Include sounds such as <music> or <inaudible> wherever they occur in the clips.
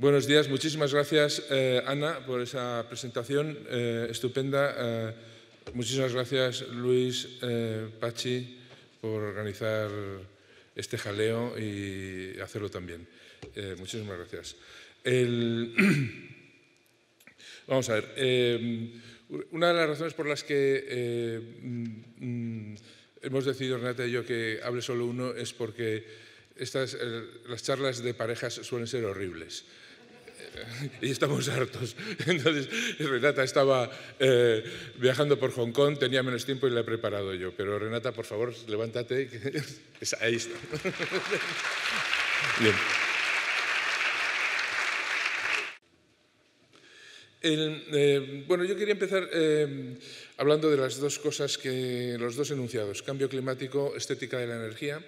Buenos días, muchísimas gracias eh, Ana por esa presentación eh, estupenda. Eh, muchísimas gracias Luis Pachi por organizar este jaleo y hacerlo también. muchísimas gracias. <clears throat> Vamos a ver. una de las razones por las que mm, mm, hemos decidido, Renata y yo, que hable solo uno es porque estas, las charlas de parejas suelen ser horribles. <laughs> y estamos hartos. <laughs> Entonces, Renata estaba eh, viajando por Hong Kong, tenía menos tiempo y la he preparado yo. Pero Renata, por favor, levántate. <laughs> Ahí está. Bien. Eh, bueno, yo quería empezar eh, hablando de las dos cosas que los dos enunciados: cambio climático, estética de la energía,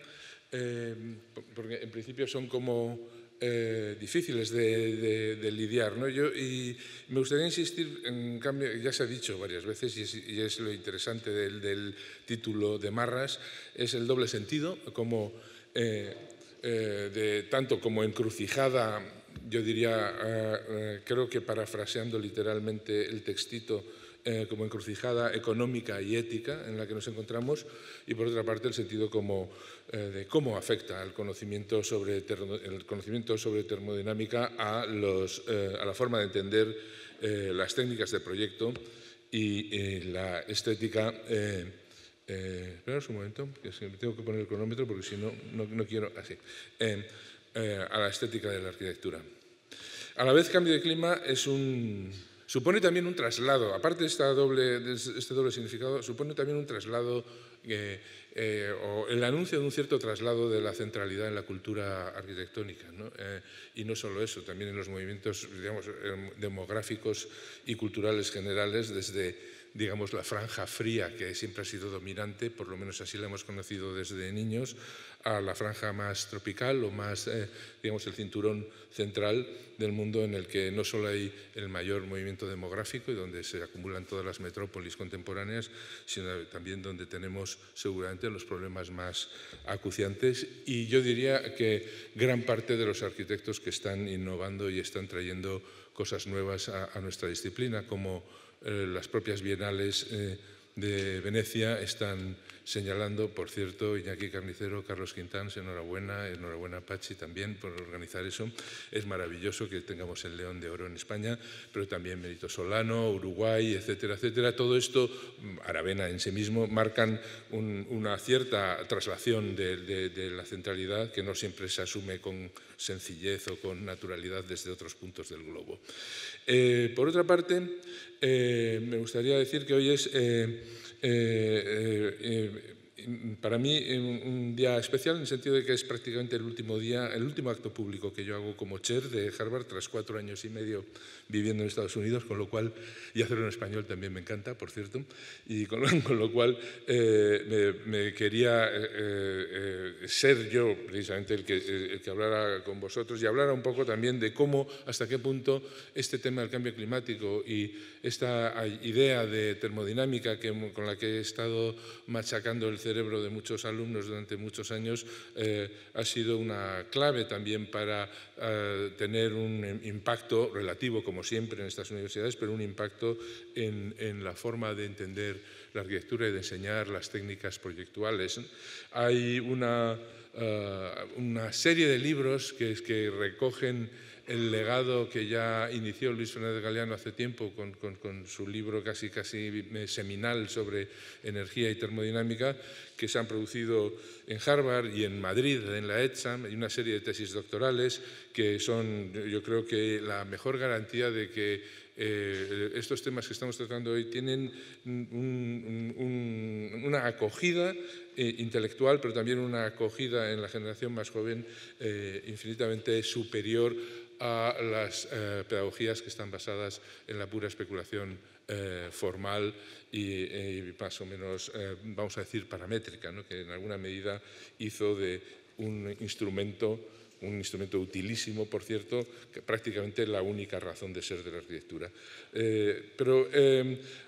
porque en principio son como eh, difíciles de, lidiar. y me gustaría insistir, en cambio, ya se ha dicho varias veces, y es, lo interesante del, título de Marras, es el doble sentido, como eh, eh, de, tanto como encrucijada, yo diría, ah, ah, creo que parafraseando literalmente el textito, eh, como encrucijada económica y ética en la que nos encontramos y por otra parte el sentido como, eh, de cómo afecta el conocimiento sobre, el conocimiento sobre termodinámica a, los, eh, a la forma de entender las técnicas de proyecto y la estética. espera un momento, que tengo que poner el cronómetro porque si no, no, no quiero así. a la estética de la arquitectura. A la vez, cambio de clima es un Supone también un traslado, aparte de, esta doble, este doble significado, supone también un traslado eh, eh, o el anuncio de un cierto traslado de la centralidad en la cultura arquitectónica. Eh, y no solo eso, también en los movimientos digamos, em, demográficos y culturales generales desde digamos, la franja fría que siempre ha sido dominante, por lo menos así la hemos conocido desde niños, a la franja más tropical o más, eh, digamos, el cinturón central del mundo en el que no solo hay el mayor movimiento demográfico y donde se acumulan todas las metrópolis contemporáneas, sino también donde tenemos seguramente los problemas más acuciantes. Y yo diría que gran parte de los arquitectos que están innovando y están trayendo cosas nuevas a nuestra disciplina, como eh, las propias bienales eh, de Venecia están señalando, por cierto, Iñaki Carnicero, Carlos Quintán, enhorabuena, enhorabuena Pachi también por organizar eso. Es maravilloso que tengamos el León de Oro en España, pero también Mérito Solano, Uruguay, etcétera, etcétera. Todo esto, mm, Aravena en sí mismo, marcan una cierta traslación de, la centralidad que no siempre se asume con sencillez o con naturalidad desde otros puntos del globo. Eh, por otra parte, eh, me gustaría decir que hoy es... Eh, eh, eh, eh, para mí un día especial en el sentido de que es prácticamente el último día, el último acto público que yo hago como chair de Harvard tras cuatro años y medio viviendo en Estados Unidos, con lo cual, y hacerlo en español también me encanta, por cierto, y con, <laughs> lo cual eh, me, quería eh, eh, ser yo precisamente el que, que hablara con vosotros y hablara un poco también de cómo, hasta qué punto este tema del cambio climático y esta idea de termodinámica que, con la que he estado machacando el cerebro de muchos alumnos durante muchos años ha sido una clave también para tener un impacto relativo como siempre en estas universidades, pero un impacto en, la forma de entender la arquitectura y de enseñar las técnicas proyectuales. Hay una, eh, una serie de libros que, que recogen el legado que ya inició Luis Fernández Galeano hace tiempo con, su libro casi, casi eh, seminal sobre energía y termodinámica, que se han producido en Harvard y en Madrid, en la ETSAM, y una serie de tesis doctorales que son, yo creo que, la mejor garantía de que eh, estos temas que estamos tratando hoy tienen una acogida eh, intelectual, pero también una acogida en la generación más joven infinitamente superior a las eh, pedagogías que están basadas en la pura especulación eh, formal y, más o menos, eh, vamos a decir, paramétrica, que en alguna medida hizo de un instrumento un instrumento utilísimo, por cierto, que prácticamente la única razón de ser de la arquitectura. pero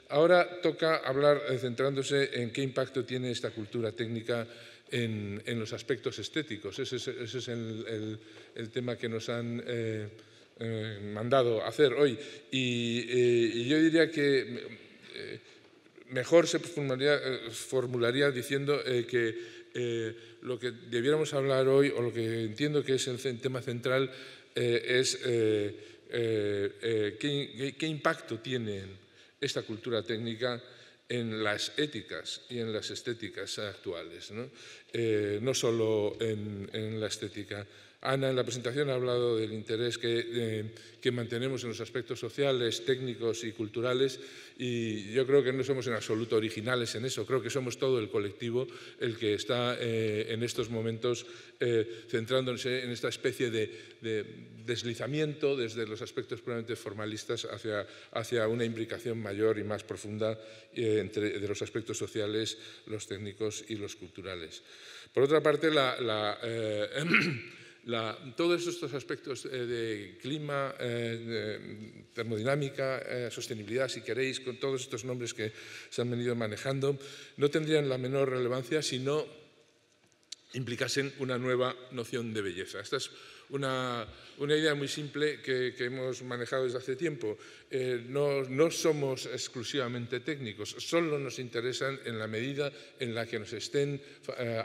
ahora toca hablar centrándose en qué impacto tiene esta cultura técnica en, los aspectos estéticos. Ese es, el, tema que nos han... Eh, eh, mandado hacer hoy. Eh, y, yo diría que mejor se formularía, diciendo que lo que debiéramos hablar hoy, o lo que entiendo que es el tema central, es qué, impacto tiene esta cultura técnica en las éticas y en las estéticas actuales, no, eh, solo en, en la estética Ana en la presentación ha hablado del interés que, eh, que, mantenemos en los aspectos sociales, técnicos y culturales y yo creo que no somos en absoluto originales en eso, creo que somos todo el colectivo el que está eh, en estos momentos eh, centrándose en esta especie de, deslizamiento desde los aspectos puramente formalistas hacia, hacia una implicación mayor y más profunda eh, de los aspectos sociales, los técnicos y los culturales. Por otra parte, la <clears throat> todos estos aspectos eh, de clima, eh, termodinámica, eh, sostenibilidad, si queréis, con todos estos nombres que se han venido manejando, no tendrían la menor relevancia si no implicasen una nueva noción de belleza una, idea muy simple que, hemos manejado desde hace tiempo. Eh, no, somos exclusivamente técnicos, solo nos interesan en la medida en la que nos estén eh,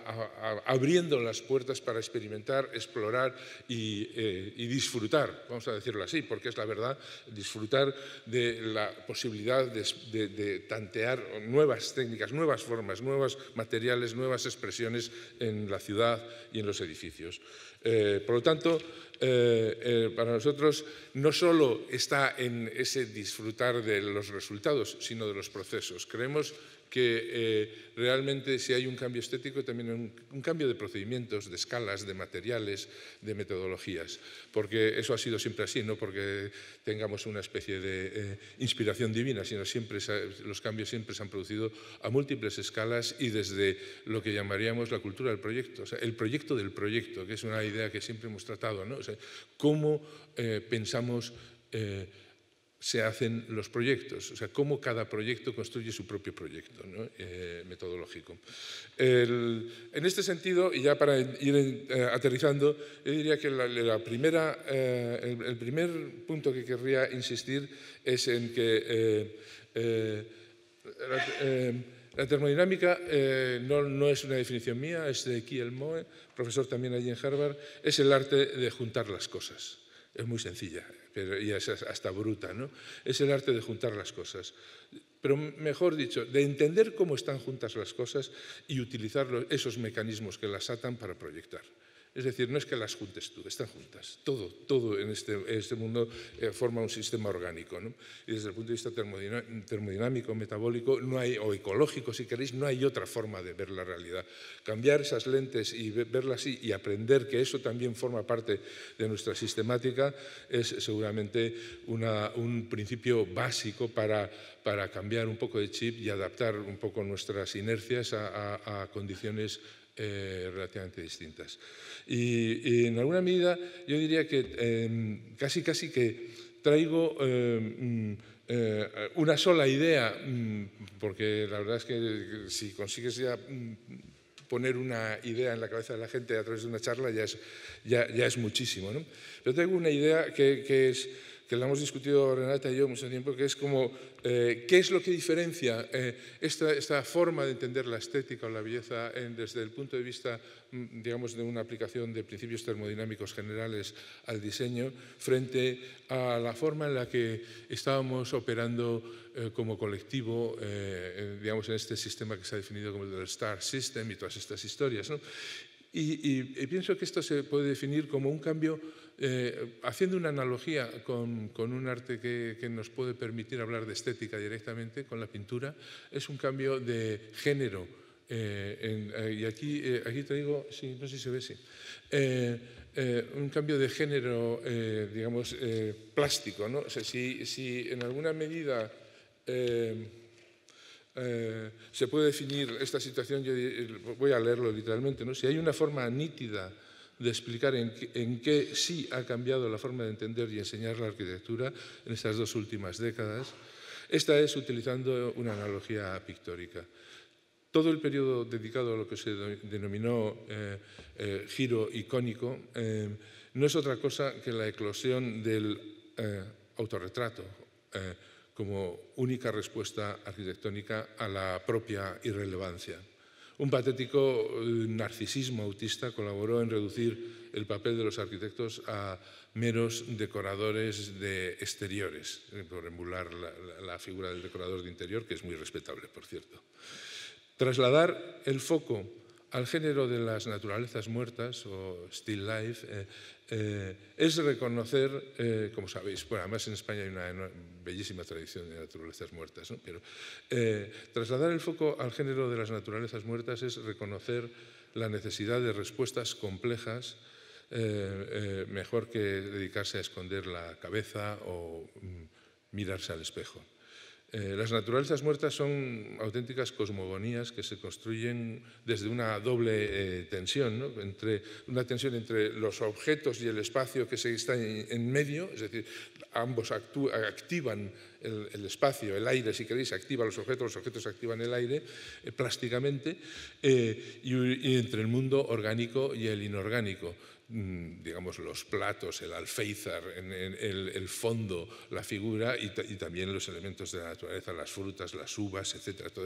abriendo las puertas para experimentar, explorar eh, y, disfrutar, vamos a decirlo así, porque es la verdad, disfrutar de la posibilidad de, de tantear nuevas técnicas, nuevas formas, nuevos materiales, nuevas expresiones en la ciudad y en los edificios. Eh, por lo tanto, eh, eh, para nosotros no solo está en ese disfrutar de los resultados, sino de los procesos. Creemos que eh, realmente si hay un cambio estético, también un, cambio de procedimientos, de escalas, de materiales, de metodologías, porque eso ha sido siempre así, no porque tengamos una especie de eh, inspiración divina, sino siempre los cambios siempre se han producido a múltiples escalas y desde lo que llamaríamos la cultura del proyecto, o sea, el proyecto del proyecto, que es una idea que siempre hemos tratado, ¿no? o sea, cómo eh, pensamos se hacen los proyectos, o sea, cómo cada proyecto construye su propio proyecto eh, metodológico. en este sentido, y ya para ir eh, aterrizando, yo diría que la, primera, eh, el, primer punto que querría insistir es en que la, termodinámica no, no, es una definición mía, es de Kiel Moe, profesor también allí en Harvard, es el arte de juntar las cosas. Es muy sencilla y es hasta bruta, ¿no? Es el arte de juntar las cosas. Pero mejor dicho, de entender cómo están juntas las cosas y utilizar esos mecanismos que las atan para proyectar. Es decir, no es que las juntes tú, están juntas. Todo, todo en este, este mundo eh, forma un sistema orgánico. Y desde el punto de vista termodinámico, metabólico, no hay, o ecológico, si queréis, no hay otra forma de ver la realidad. Cambiar esas lentes y verlas así y aprender que eso también forma parte de nuestra sistemática es seguramente un principio básico para, para cambiar un poco de chip y adaptar un poco nuestras inercias a, a condiciones eh, relativamente distintas. Y, en alguna medida yo diría que em, casi casi que traigo em, eh, una sola idea, mm, porque la verdad es que eh, si consigues ya mm, poner una idea en la cabeza de la gente a través de una charla ya es, ya, es muchísimo. ¿no? Pero tengo una idea que, es, que la hemos discutido Renata y yo mucho tiempo, que es como eh, ¿Qué es lo que diferencia eh, esta, forma de entender la estética o la belleza desde el punto de vista, mm, digamos, de una aplicación de principios termodinámicos generales al diseño frente a la forma en la que estábamos operando eh, como colectivo, digamos, en este sistema que se ha definido como el Star System y todas estas historias? y pienso que esto se puede definir como un cambio eh, haciendo una analogía con, un arte que, nos puede permitir hablar de estética directamente con la pintura, es un cambio de género. Eh, eh, y aquí, aquí digo... no sé si se ve, sí. un cambio de género, digamos, plástico. ¿no? si, en alguna medida... se puede definir esta situación, voy a leerlo literalmente, ¿no? si hay una forma nítida de explicar en qué, sí ha cambiado la forma de entender y enseñar la arquitectura en estas dos últimas décadas. Esta es utilizando una analogía pictórica. Todo el periodo dedicado a lo que se denominó eh, eh, giro icónico eh, no es otra cosa que la eclosión del autorretrato como única respuesta arquitectónica a la propia irrelevancia. Un patético eh, narcisismo autista colaboró en reducir el papel de los arquitectos a meros decoradores de exteriores, eh, por emular la, la figura del decorador de interior, que es muy respetable, por cierto. Trasladar el foco al género de las naturalezas muertas o still life eh, eh, es reconocer, eh, como sabéis, además en España hay una, bellísima tradición de naturalezas muertas, pero trasladar el foco al género de las naturalezas muertas es reconocer la necesidad de respuestas complejas mejor que dedicarse a esconder la cabeza o mm, mirarse al espejo. Eh, las naturalezas muertas son auténticas cosmogonías que se construyen desde una doble eh, tensión, entre, una tensión entre los objetos y el espacio que se está en, medio, es decir, ambos activan el, espacio, el aire, si queréis, activa los objetos, los objetos activan el aire eh, plásticamente, y entre el mundo orgánico y el inorgánico. Mm, digamos, los platos, el alféizar, el, fondo, la figura y, también los elementos de la naturaleza, las frutas, las uvas, etcétera, todo,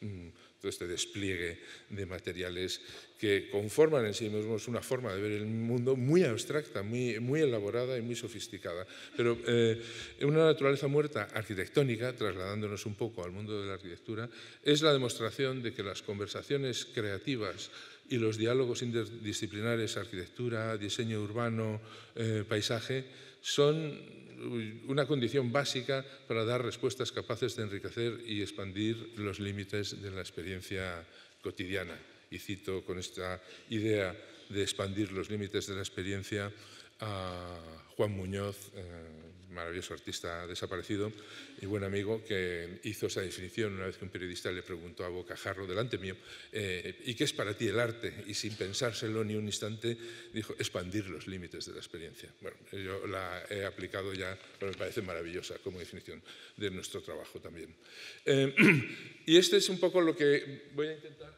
mm, este despliegue de materiales que conforman en sí mismos una forma de ver el mundo muy abstracta, muy, muy elaborada y muy sofisticada. Pero eh, una naturaleza muerta arquitectónica, trasladándonos un poco al mundo de la arquitectura, es la demostración de que las conversaciones creativas y los diálogos interdisciplinares, arquitectura, diseño urbano, eh, paisaje, son una condición básica para dar respuestas capaces de enriquecer y expandir los límites de la experiencia cotidiana. Y cito con esta idea de expandir los límites de la experiencia a Juan Muñoz, eh, maravilloso artista desaparecido y buen amigo, que hizo esa definición una vez que un periodista le preguntó a Bocajarro, delante mío, eh, ¿y qué es para ti el arte? Y sin pensárselo ni un instante, dijo, expandir los límites de la experiencia. Bueno, yo la he aplicado ya, pero me parece maravillosa como definición de nuestro trabajo también. Eh, <clears throat> y este es un poco lo que voy a intentar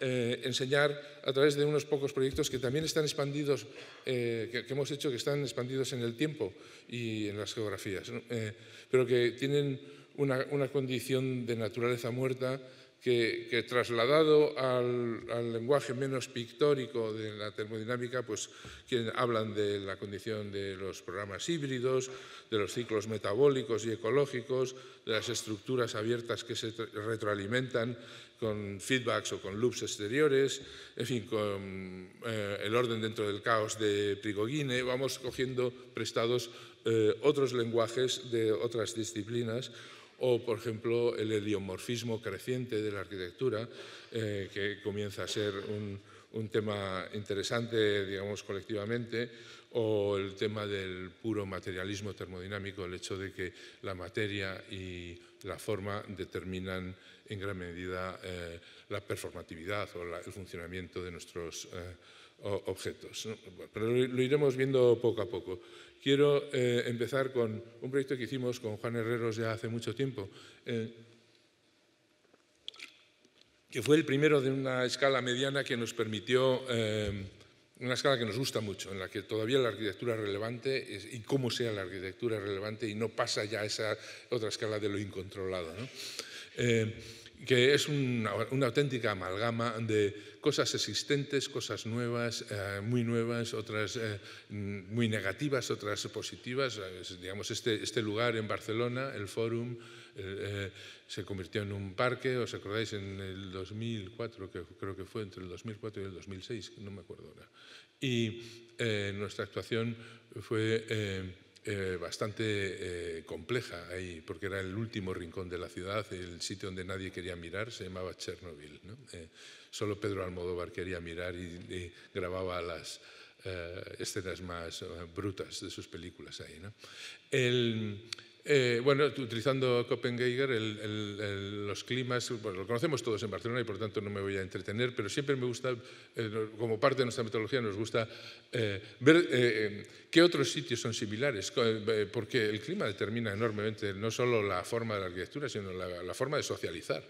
eh, enseñar a través de unos pocos proyectos que también están expandidos, eh, que, hemos hecho que están expandidos en el tiempo y en las geografías, eh, pero que tienen una, condición de naturaleza muerta que, trasladado al, lenguaje menos pictórico de la termodinámica, pues hablan de la condición de los programas híbridos, de los ciclos metabólicos y ecológicos, de las estructuras abiertas que se retroalimentan con feedbacks o con loops exteriores, en fin, con eh, el orden dentro del caos de Prigogine, vamos cogiendo prestados eh, otros lenguajes de otras disciplinas o, por ejemplo, el heliomorfismo creciente de la arquitectura, eh, que comienza a ser un, un tema interesante, digamos, colectivamente, o el tema del puro materialismo termodinámico, el hecho de que la materia y la forma determinan en gran medida eh, la performatividad o el funcionamiento de nuestros eh, objetos. Pero lo, iremos viendo poco a poco. Quiero eh, empezar con un proyecto que hicimos con Juan Herreros ya hace mucho tiempo, que fue el primero de una escala mediana que nos permitió una escala que nos gusta mucho, en la que todavía la arquitectura es relevante es, y cómo sea la arquitectura relevante y no pasa ya esa otra escala de lo incontrolado. ¿no? Eh, que es una, auténtica amalgama de cosas existentes, cosas nuevas, eh, muy nuevas, otras eh, muy negativas, otras positivas. Digamos, este, este lugar en Barcelona, el Fórum, se convirtió en un parque, ¿os acordáis? En el 2004, que creo que fue entre el 2004 y el 2006, no me acuerdo ahora. Y nuestra actuación fue eh, bastante eh, compleja ahí, porque era el último rincón de la ciudad, el sitio donde nadie quería mirar, se llamaba Chernobyl. Eh, solo Pedro Almodóvar quería mirar y, grababa las escenas más brutas de sus películas ahí. El, eh, bueno, utilizando Copenhague, los climas, lo conocemos todos en Barcelona y por tanto no me voy a entretener, pero siempre me gusta, eh, como parte de nuestra metodología, nos gusta eh, ver qué otros sitios son similares, porque el clima determina enormemente no solo la forma de la arquitectura, sino la, forma de socializar.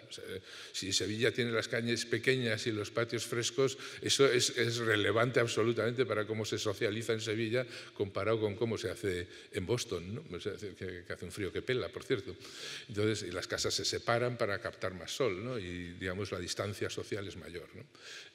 si Sevilla tiene las calles pequeñas y los patios frescos, eso es, relevante absolutamente para cómo se socializa en Sevilla comparado con cómo se hace en Boston, ¿no? que hace un frío que pela, por cierto. Entonces, las casas se separan para captar más sol, ¿no? y digamos la distancia social es mayor.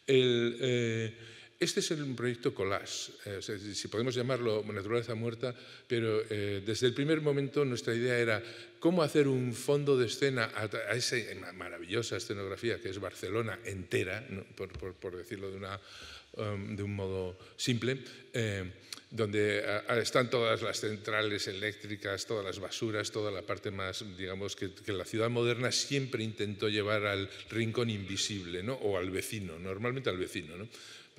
Eh, este es un proyecto Colás, eh, si podemos llamarlo naturaleza muerta, pero eh, desde el primer momento nuestra idea era cómo hacer un fondo de escena a, esa maravillosa escenografía que es Barcelona entera, por, decirlo de, una, um, de, un modo simple donde ah, ah, están todas las centrales eléctricas, todas las basuras, toda la parte más, digamos, que, la ciudad moderna siempre intentó llevar al rincón invisible, ¿no? O al vecino, normalmente al vecino, ¿no?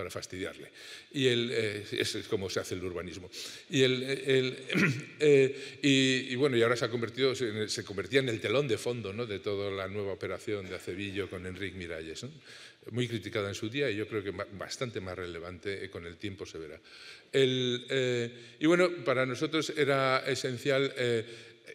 para fastidiarle. Y el, eh, es, como se hace el urbanismo. Y, el, eh, <clears throat> eh, y, bueno, y ahora se, ha convertido, se, convertía en el telón de fondo ¿no? de toda la nueva operación de Acevillo con Enrique Miralles. Muy criticada en su día y yo creo que bastante más relevante con el tiempo se verá. El, y bueno, para nosotros era esencial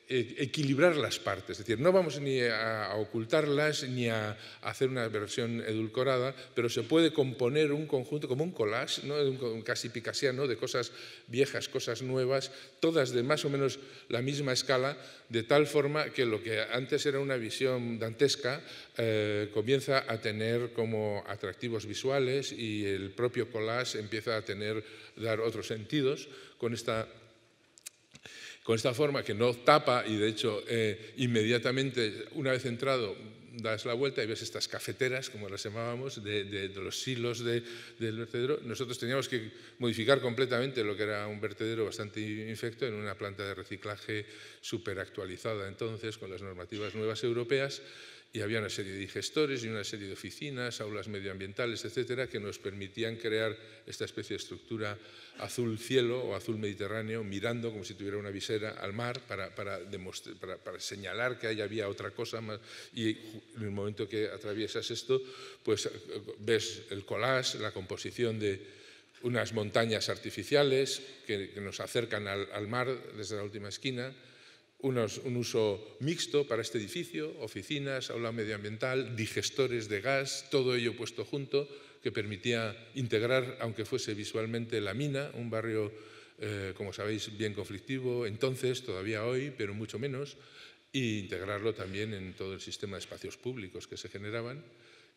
eh, equilibrar las partes, es decir, no vamos ni a, ocultarlas ni a hacer una versión edulcorada, pero se puede componer un conjunto como un collage, ¿no? un casi picasiano, de cosas viejas, cosas nuevas, todas de más o menos la misma escala, de tal forma que lo que antes era una visión dantesca eh, comienza a tener como atractivos visuales y el propio collage empieza a tener, dar otros sentidos con esta con esta forma que no tapa y de hecho eh, inmediatamente una vez entrado das la vuelta y ves estas cafeteras, como las llamábamos, de, los silos del vertedero. Nosotros teníamos que modificar completamente lo que era un vertedero bastante infecto en una planta de reciclaje superactualizada entonces con las normativas nuevas europeas y había una serie de digestores y una serie de oficinas, aulas medioambientales, etcétera, que nos permitían crear esta especie de estructura azul cielo o azul mediterráneo, mirando como si tuviera una visera al mar para, señalar que ahí había otra cosa más. Y en el momento que atraviesas esto, pues eh, ves el collage, la composición de, unas montañas artificiales que, nos acercan al, mar desde la última esquina, un uso mixto para este edificio, oficinas, aula medioambiental, digestores de gas, todo ello puesto junto, que permitía integrar, aunque fuese visualmente la mina, un barrio, eh, como sabéis, bien conflictivo, entonces, todavía hoy, pero mucho menos, e integrarlo también en todo el sistema de espacios públicos que se generaban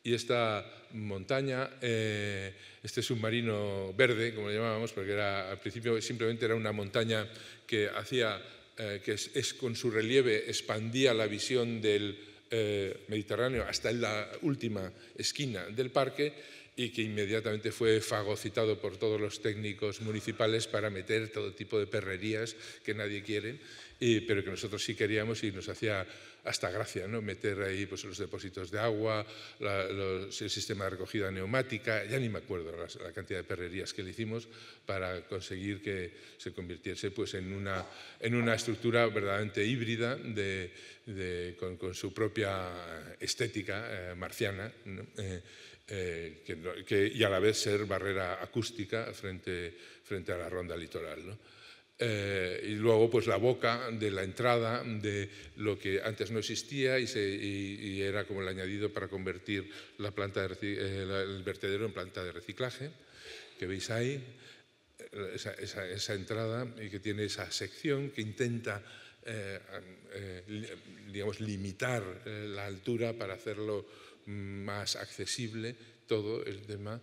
y esta montaña, eh, este submarino verde, como lo llamábamos, porque era, al principio simplemente era una montaña que hacía eh, que con su relieve expandía la visión del eh, Mediterráneo hasta la última esquina del parque y que inmediatamente fue fagocitado por todos los técnicos municipales para meter todo tipo de perrerías que nadie quiere, pero que nosotros sí queríamos y nos hacía hasta gracia, ¿no? Meter ahí pues, los depósitos de agua, el sistema de recogida neumática, ya ni me acuerdo la, cantidad de perrerías que le hicimos para conseguir que se convirtiese pues, en, una, en una estructura verdaderamente híbrida de, con, su propia estética eh, marciana. Eh, eh, que, y a la vez ser barrera acústica frente, frente a la ronda litoral. ¿no? Eh, y luego pues la boca de la entrada de lo que antes no existía y, se, era como el añadido para convertir la planta eh, el vertedero en planta de reciclaje que veis ahí eh, esa, entrada y que tiene esa sección que intenta digamos limitar la altura para hacerlo mm, más accesible todo el tema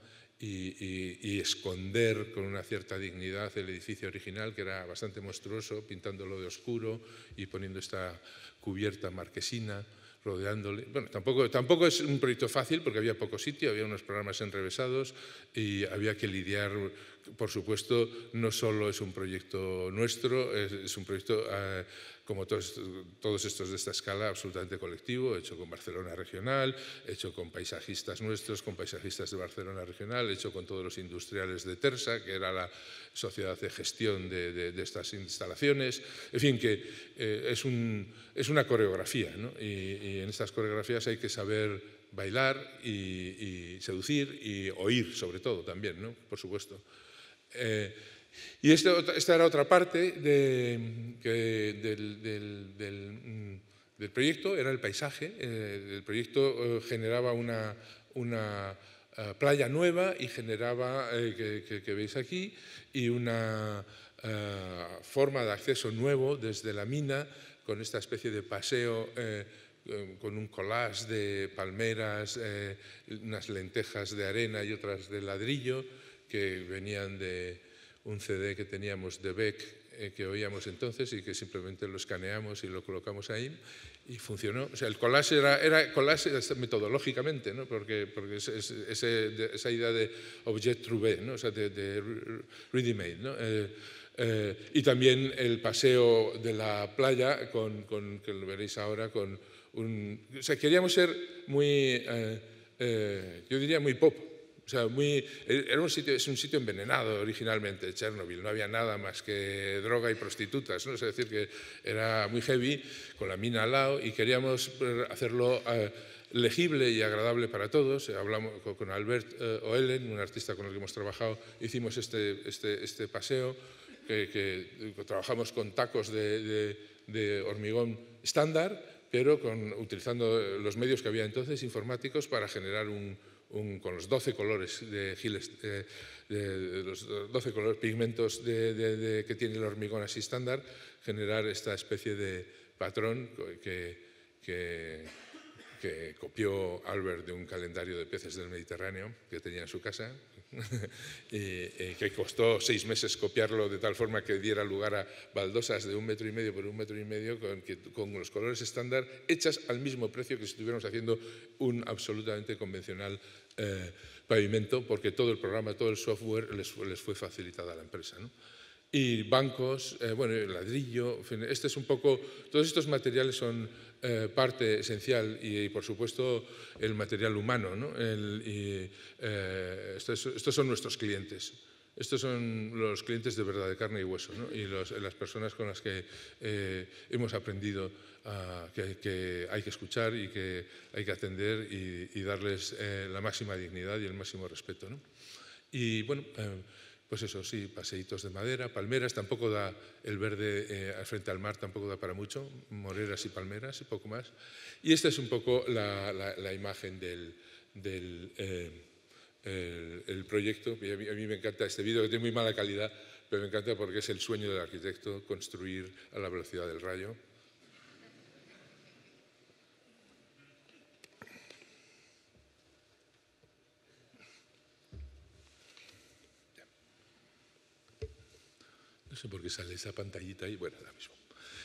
y, esconder con una cierta dignidad el edificio original, que era bastante monstruoso, pintándolo de oscuro y poniendo esta cubierta marquesina rodeándole. Bueno, tampoco, tampoco es un proyecto fácil porque había poco sitio, había unos programas enrevesados y había que lidiar por supuesto, no solo es un proyecto nuestro, es, un proyecto, eh, como todos, estos de esta escala, absolutamente colectivo, hecho con Barcelona Regional, hecho con paisajistas nuestros, con paisajistas de Barcelona Regional, hecho con todos los industriales de Tersa, que era la sociedad de gestión de, estas instalaciones. En fin, que eh, es, una coreografía, ¿no? y, en estas coreografías hay que saber bailar y, seducir y oír sobre todo también, ¿no? Por supuesto. Eh, y este esta era otra parte mm, del, proyecto, era el paisaje. Eh, el proyecto eh, generaba una, playa nueva y generaba, que, veis aquí, y una forma de acceso nuevo desde la mina con esta especie de paseo. con un collage de palmeras, unas lentejas de arena y otras de ladrillo, que venían de un CD que teníamos de Beck eh, que oíamos entonces y que simplemente lo escaneamos y lo colocamos ahí y funcionó. O sea, el collage era, era collage metodológicamente, ¿no? porque, porque es, esa idea de objet trouvé, ¿no? o sea, de, de ready-made. Eh, eh, y también el paseo de la playa, con, que lo veréis ahora, con un... O sea, queríamos ser muy, yo diría, muy pop, o sea, muy, era un sitio, es un sitio envenenado originalmente, Chernobyl, no había nada más que droga y prostitutas, ¿no? es decir, que era muy heavy, con la mina al lado, y queríamos eh, hacerlo eh, legible y agradable para todos. Eh, hablamos con Albert eh, un artista con el que hemos trabajado, hicimos este, este, este paseo, que, trabajamos con tacos de, de hormigón estándar, pero con, utilizando los medios que había entonces informáticos para generar un, con los 12 colores de, eh, los 12 colores pigmentos de, que tiene el hormigón así estándar, generar esta especie de patrón que copió Albert de un calendario de peces del Mediterráneo que tenía en su casa <laughs> que costó seis meses copiarlo de tal forma que diera lugar a baldosas de un metro y medio por un metro y medio con, con los colores estándar hechas al mismo precio que si estuviéramos haciendo un absolutamente convencional eh, pavimento, porque todo el programa, todo el software les, les fue facilitada a la empresa. y bancos, eh, bueno, ladrillo, en fin, este es un poco, todos estos materiales son eh, parte esencial y, por supuesto, el material humano. Eh, estos, son nuestros clientes. Estos son los clientes de verdad, de carne y hueso, y las personas con las que eh, hemos aprendido ah, que, hay que escuchar y que hay que atender y, darles la máxima dignidad y el máximo respeto. Y bueno, pues eso sí, paseitos de madera, palmeras, tampoco da el verde eh, frente al mar, tampoco da para mucho, moreras y palmeras y poco más. Y esta es un poco la, imagen del, eh, proyecto. a mí, me encanta este vídeo, que tiene muy mala calidad, pero me encanta porque es el sueño del arquitecto construir a la velocidad del rayo. No sé por qué sale esa pantallita y bueno, ahora mismo.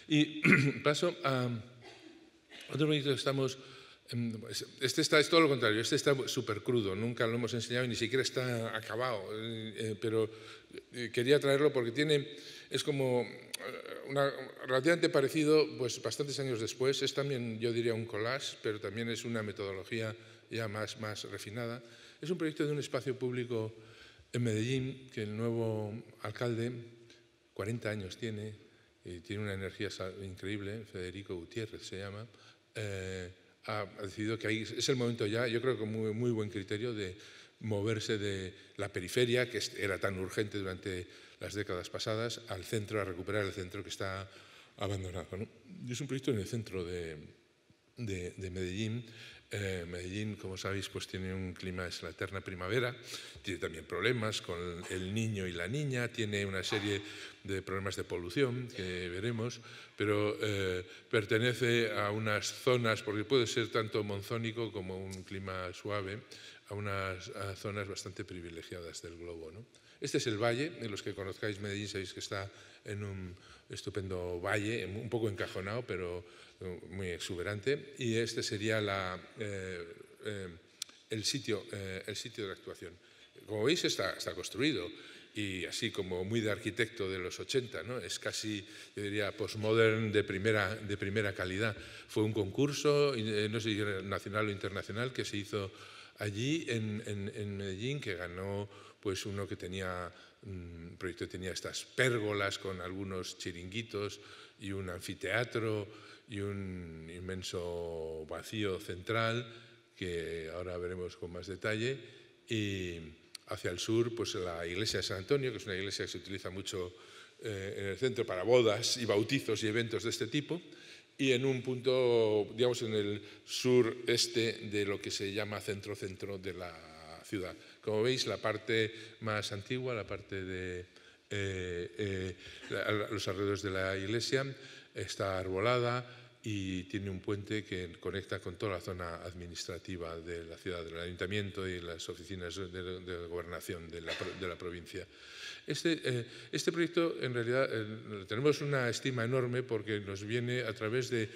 Y <clears throat> paso a otro proyecto que estamos... Em, este está, es todo lo contrario, este está súper crudo, nunca lo hemos enseñado y ni siquiera está acabado, eh, eh, pero eh, quería traerlo porque tiene, es como una, relativamente parecido, pues bastantes años después, es también, yo diría, un collage, pero también es una metodología ya más, más refinada. Es un proyecto de un espacio público en Medellín que el nuevo alcalde 40 años tiene, eh, tiene una energía increíble, Federico Gutiérrez se llama, eh, ha, decidido que es el momento ya, yo creo que muy, muy buen criterio, de moverse de la periferia, que era tan urgente durante las décadas pasadas, al centro, a recuperar el centro que está abandonado. Es un proyecto en el centro de Medellín eh, Medellín, como sabéis, pues tiene un clima, es la eterna primavera, tiene también problemas con el niño y la niña, tiene una serie de problemas de polución que veremos, pero eh, pertenece a unas zonas, porque puede ser tanto monzónico como un clima suave, a unas zonas bastante privilegiadas del globo. Este es el valle, de los que conozcáis Medellín sabéis que está en un estupendo valle, un poco encajonado, pero muy exuberante, y este sería la, eh, eh, el, sitio, eh, el sitio de la actuación. Como veis, está, está construido, y así como muy de arquitecto de los 80, ¿no? es casi, yo diría, postmodern de primera, de primera calidad. Fue un concurso, no sé si nacional o internacional, que se hizo allí en, en, en Medellín, que ganó pues uno que tenía, un mm, proyecto que tenía estas pérgolas con algunos chiringuitos y un anfiteatro y un inmenso vacío central que ahora veremos con más detalle y hacia el sur pues la iglesia de San Antonio, que es una iglesia que se utiliza mucho eh, en el centro para bodas y bautizos y eventos de este tipo y en un punto, digamos, en el sureste de lo que se llama centro-centro de la ciudad. Como veis, la parte más antigua, la parte de eh, eh, los alrededores de la iglesia, está arbolada, y tiene un puente que conecta con toda la zona administrativa de la ciudad, del ayuntamiento y las oficinas de, gobernación de la, provincia. Este, eh, este proyecto, en realidad, eh, tenemos una estima enorme porque nos viene a través de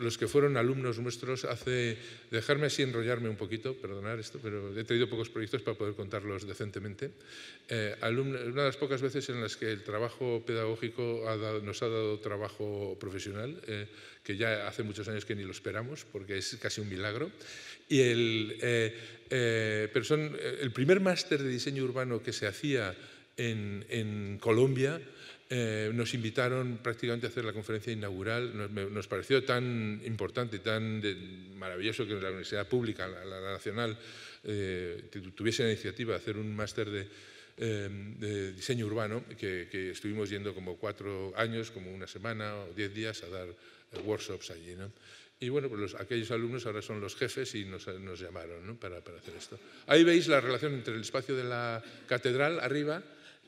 los que fueron alumnos nuestros hace, dejarme así enrollarme un poquito, perdonar esto, pero he tenido pocos proyectos para poder contarlos decentemente, eh, una de las pocas veces en las que el trabajo pedagógico nos ha dado trabajo profesional, eh, que ya hace muchos años que ni lo esperamos, porque es casi un milagro, y el, eh, eh, pero son, el primer máster de diseño urbano que se hacía en, en Colombia, eh, nos invitaron prácticamente a hacer la conferencia inaugural. Nos, pareció tan importante, y tan maravilloso que la Universidad Pública, la, Nacional, eh, tuviese la iniciativa de hacer un máster de, em, diseño urbano, que, estuvimos yendo como cuatro años, como una semana o diez días a dar eh, workshops allí. Y bueno, pues aquellos alumnos ahora son los jefes y nos, nos llamaron ¿no? para, para hacer esto. Ahí veis la relación entre el espacio de la catedral arriba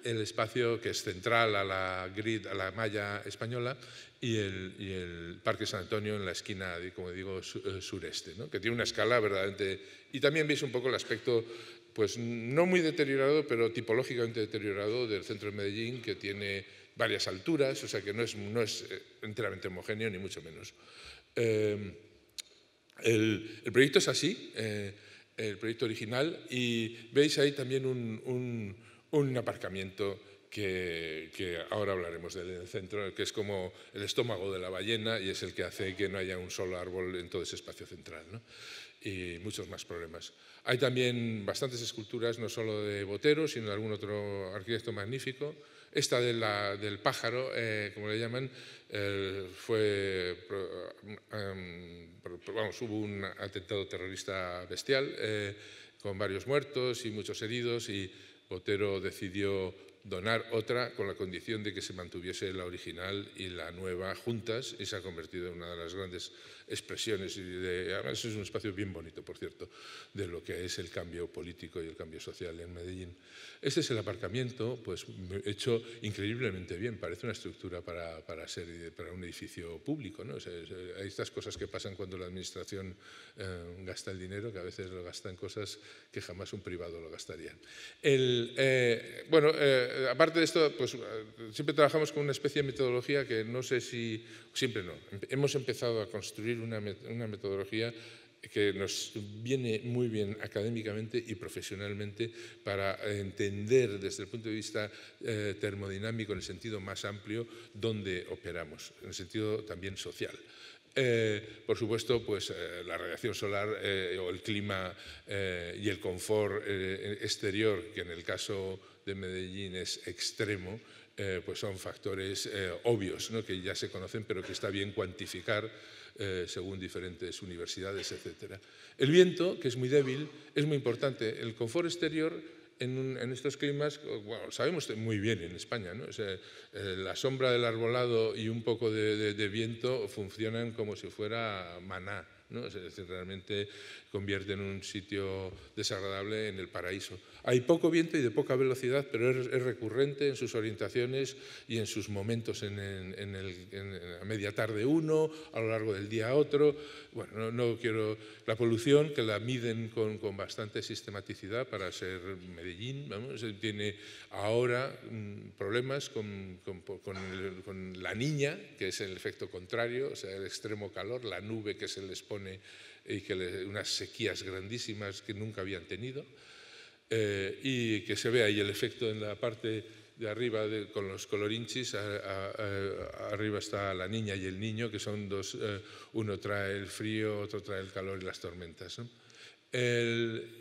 el espacio que es central a la grid, a la malla española, y el, y el Parque San Antonio en la esquina, como digo, eh, sureste, ¿no? que tiene una escala verdaderamente... Y también veis un poco el aspecto, pues no muy deteriorado, pero tipológicamente deteriorado del centro de Medellín, que tiene varias alturas, o sea que no es, no es eh, enteramente homogéneo, ni mucho menos. Eh, el, el, proyecto es así, el proyecto original, y veis ahí también un un aparcamiento que, ahora hablaremos del centro, que es como el estómago de la ballena y es el que hace que no haya un solo árbol en todo ese espacio central. Y muchos más problemas. Hay también bastantes esculturas, no solo de Botero, sino de algún otro arquitecto magnífico. Esta del pájaro, eh, como le llaman, eh, fue, em, vamos, hubo un atentado terrorista bestial eh, con varios muertos y muchos heridos y Otero decidió donar otra con la condición de que se mantuviese la original y la nueva juntas y se ha convertido en una de las grandes expresiones. Y de, además es un espacio bien bonito, por cierto, de lo que es el cambio político y el cambio social en Medellín. Este es el aparcamiento, pues hecho increíblemente bien, parece una estructura para, para, ser, para un edificio público. ¿no? Eh, hay estas cosas que pasan cuando la administración eh, gasta el dinero, que a veces lo gastan cosas que jamás un privado lo gastaría. El, eh, bueno, aparte de esto, pues siempre trabajamos con una especie de metodología que no sé si, siempre no, hemos empezado a construir una, metodología que nos viene muy bien académicamente y profesionalmente para entender desde el punto de vista eh, termodinámico, en el sentido más amplio, dónde operamos, en el sentido también social. Eh, por supuesto, pues eh, la radiación solar o el clima y el confort exterior, que en el caso de Medellín es extremo, pues son factores obvios, que ya se conocen, pero que está bien cuantificar eh, según diferentes universidades, etc. El viento, que es muy débil, es muy importante. El confort exterior en, estos climas, sabemos muy bien en España, eh, la sombra del arbolado y un poco de, viento funcionan como si fuera maná, ¿no? realmente convierten un sitio desagradable en el paraíso. Hay poco viento y de poca velocidad, pero es, recurrente en sus orientaciones y en sus momentos en, la media tarde uno, a lo largo del día otro. Bueno, no, quiero la polución, que la miden con, bastante sistematicidad para ser Medellín, eh, tiene ahora mm, problemas con, la niña, que es el efecto contrario, o sea, el extremo calor, la nube que se les pone y que unas sequías grandísimas que nunca habían tenido. Eh, y que se vea ahí el efecto en la parte de arriba con los colorinchis, arriba está la niña y el niño, que son dos, eh, uno trae el frío, otro trae el calor y las tormentas.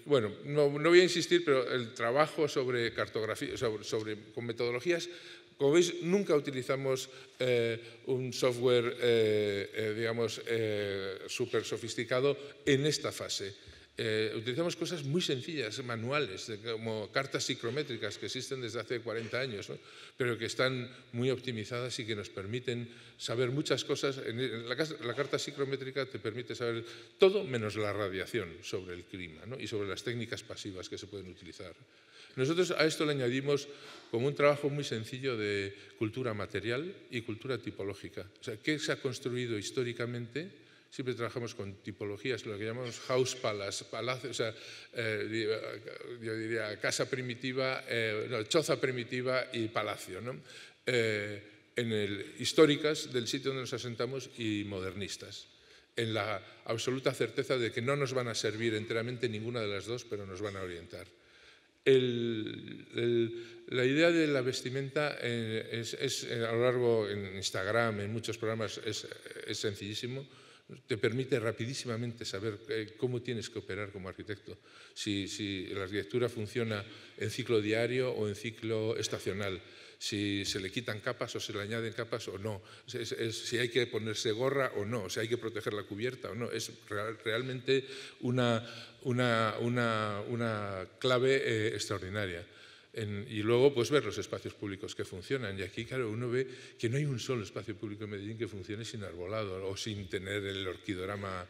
bueno, no, voy a insistir, pero el trabajo sobre cartografía, sobre, con metodologías, como veis, nunca utilizamos eh, un software, digamos, súper sofisticado en esta fase. Eh, utilizamos cosas muy sencillas, manuales, como cartas psicrométricas que existen desde hace 40 años, pero que están muy optimizadas y que nos permiten saber muchas cosas. la, carta psicrométrica te permite saber todo menos la radiación sobre el clima y sobre las técnicas pasivas que se pueden utilizar. Nosotros a esto le añadimos como un trabajo muy sencillo de cultura material y cultura tipológica. O sea, ¿qué se ha construido históricamente? siempre trabajamos con tipologías, lo que llamamos house palace, palacio, o sea, eh, yo diría casa primitiva, eh, choza primitiva y palacio, ¿no? Eh, en históricas del sitio donde nos asentamos y modernistas en la absoluta certeza de que no nos van a servir enteramente ninguna de las dos, pero nos van a orientar. la idea de la vestimenta es, a lo largo en Instagram, en muchos programas, es sencillísimo te permite rapidísimamente saber eh, cómo tienes que operar como arquitecto, si, la arquitectura funciona en ciclo diario o en ciclo estacional, si se le quitan capas o se le añaden capas o no, si hay que ponerse gorra o no, si hay que proteger la cubierta o no. Es realmente una, clave eh, extraordinaria y luego pues ver los espacios públicos que funcionan. Y aquí, claro, uno ve que no hay un solo espacio público en Medellín que funcione sin arbolado o sin tener el orquidorama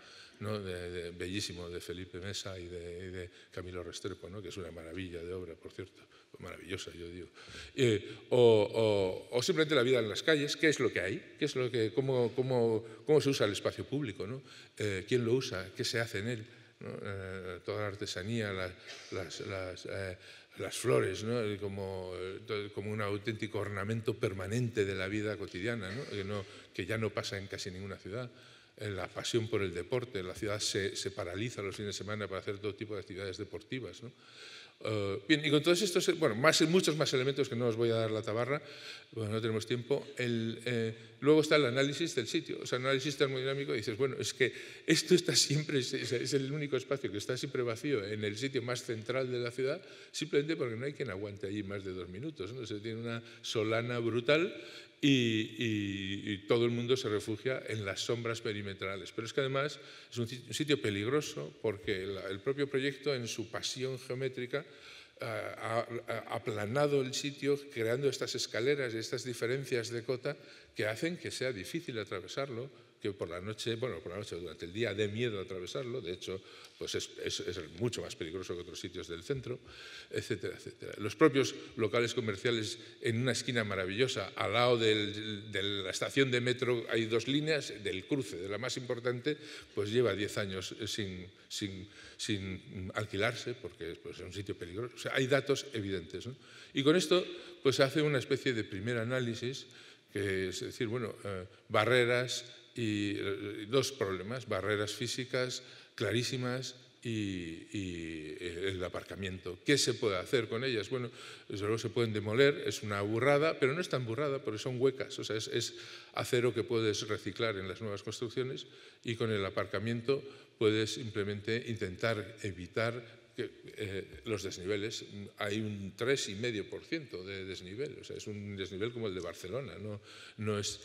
bellísimo de Felipe Mesa y de, Camilo Restrepo, ¿no? que es una maravilla de obra, por cierto, maravillosa, yo digo. Eh, o, simplemente la vida en las calles, qué es lo que hay, ¿Qué es lo que, cómo, cómo, cómo se usa el espacio público, ¿no? Eh, quién lo usa, qué se hace en él. Eh, toda la artesanía, las, las, las flores, como, eh, como, un auténtico ornamento permanente de la vida cotidiana, Que, ya no pasa en casi ninguna ciudad. La pasión por el deporte, la ciudad se, paraliza los fines de semana para hacer todo tipo de actividades deportivas. Eh, bien, y con todos estos, bueno, más, muchos más elementos que no os voy a dar la tabarra, bueno, no tenemos tiempo. Eh, luego está el análisis del sitio, o sea, el análisis termodinámico, dices, bueno, es que esto está siempre, es, el único espacio que está siempre vacío en el sitio más central de la ciudad, simplemente porque no hay quien aguante allí más de dos minutos, ¿no? Se tiene una solana brutal y todo el mundo se refugia en las sombras perimetrales. Pero es que además es un sitio peligroso porque el propio proyecto, en su pasión geométrica, ha, aplanado el sitio creando estas escaleras y estas diferencias de cota que hacen que sea difícil atravesarlo que por la noche, bueno, por la noche, durante el día de miedo a atravesarlo, de hecho, pues es, mucho más peligroso que otros sitios del centro, etcétera, etcétera. Los propios locales comerciales en una esquina maravillosa, al lado de la estación de metro hay dos líneas, del cruce, de la más importante, pues lleva 10 años eh, sin, sin, sin alquilarse, porque pues, es un sitio peligroso. O sea, hay datos evidentes. ¿no? Y con esto, pues hace una especie de primer análisis, que es decir, bueno, eh, barreras, y eh, dos problemas, barreras físicas clarísimas y, eh, el aparcamiento. ¿Qué se puede hacer con ellas? Bueno, desde luego se pueden demoler, es una burrada, pero no es tan burrada porque son huecas, o sea, es, es acero que puedes reciclar en las nuevas construcciones y con el aparcamiento puedes simplemente intentar evitar eh, los desniveles, hay un 3,5% de desnivel, o sea, es un desnivel como el de Barcelona, no, es,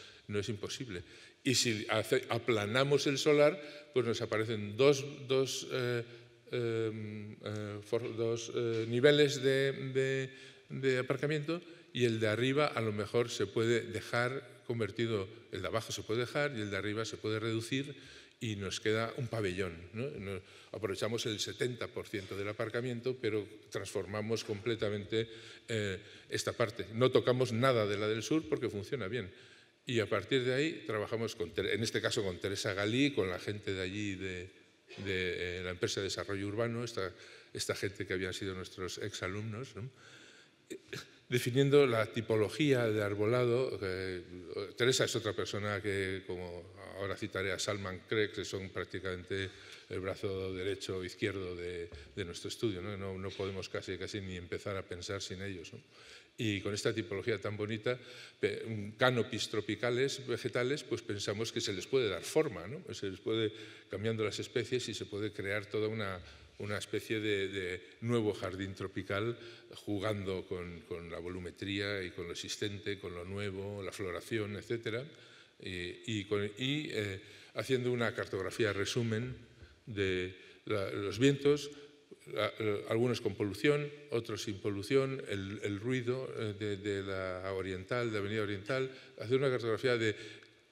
imposible. Y si aplanamos el solar, pues nos aparecen dos, dos, eh, em, eh, niveles de aparcamiento y el de arriba a lo mejor se puede dejar convertido, el de abajo se puede dejar y el de arriba se puede reducir y nos queda un pabellón. Aprovechamos el 70% del aparcamiento, pero transformamos completamente eh, esta parte. No tocamos nada de la del sur porque funciona bien. Y a partir de ahí trabajamos, con, en este caso con Teresa Galí, con la gente de allí de, eh, la empresa de desarrollo urbano, esta, esta gente que habían sido nuestros exalumnos, ¿no? definiendo la tipología de arbolado. Eh, Teresa es otra persona que, como ahora citaré a Salman Craig, que son prácticamente el brazo derecho o izquierdo de, nuestro estudio. ¿no? podemos casi, casi ni empezar a pensar sin ellos. Y con esta tipología tan bonita, canopis tropicales, vegetales, pues pensamos que se les puede dar forma, ¿no? Pues se les puede, cambiando las especies, y se puede crear toda una una especie de, nuevo jardín tropical jugando con, con, la volumetría y con lo existente, con lo nuevo, la floración, etcétera y, con, eh, haciendo una cartografía resumen de los vientos, eh, algunos con polución, otros sin polución, el, ruido eh, de, la oriental, de Avenida Oriental, hacer una cartografía de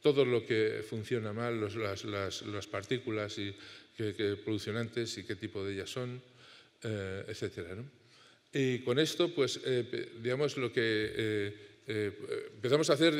todo lo que funciona mal, los, las, las, las, partículas y, y qué tipo de ellas son, eh, etcétera, Y con esto, pues, digamos, lo que empezamos a hacer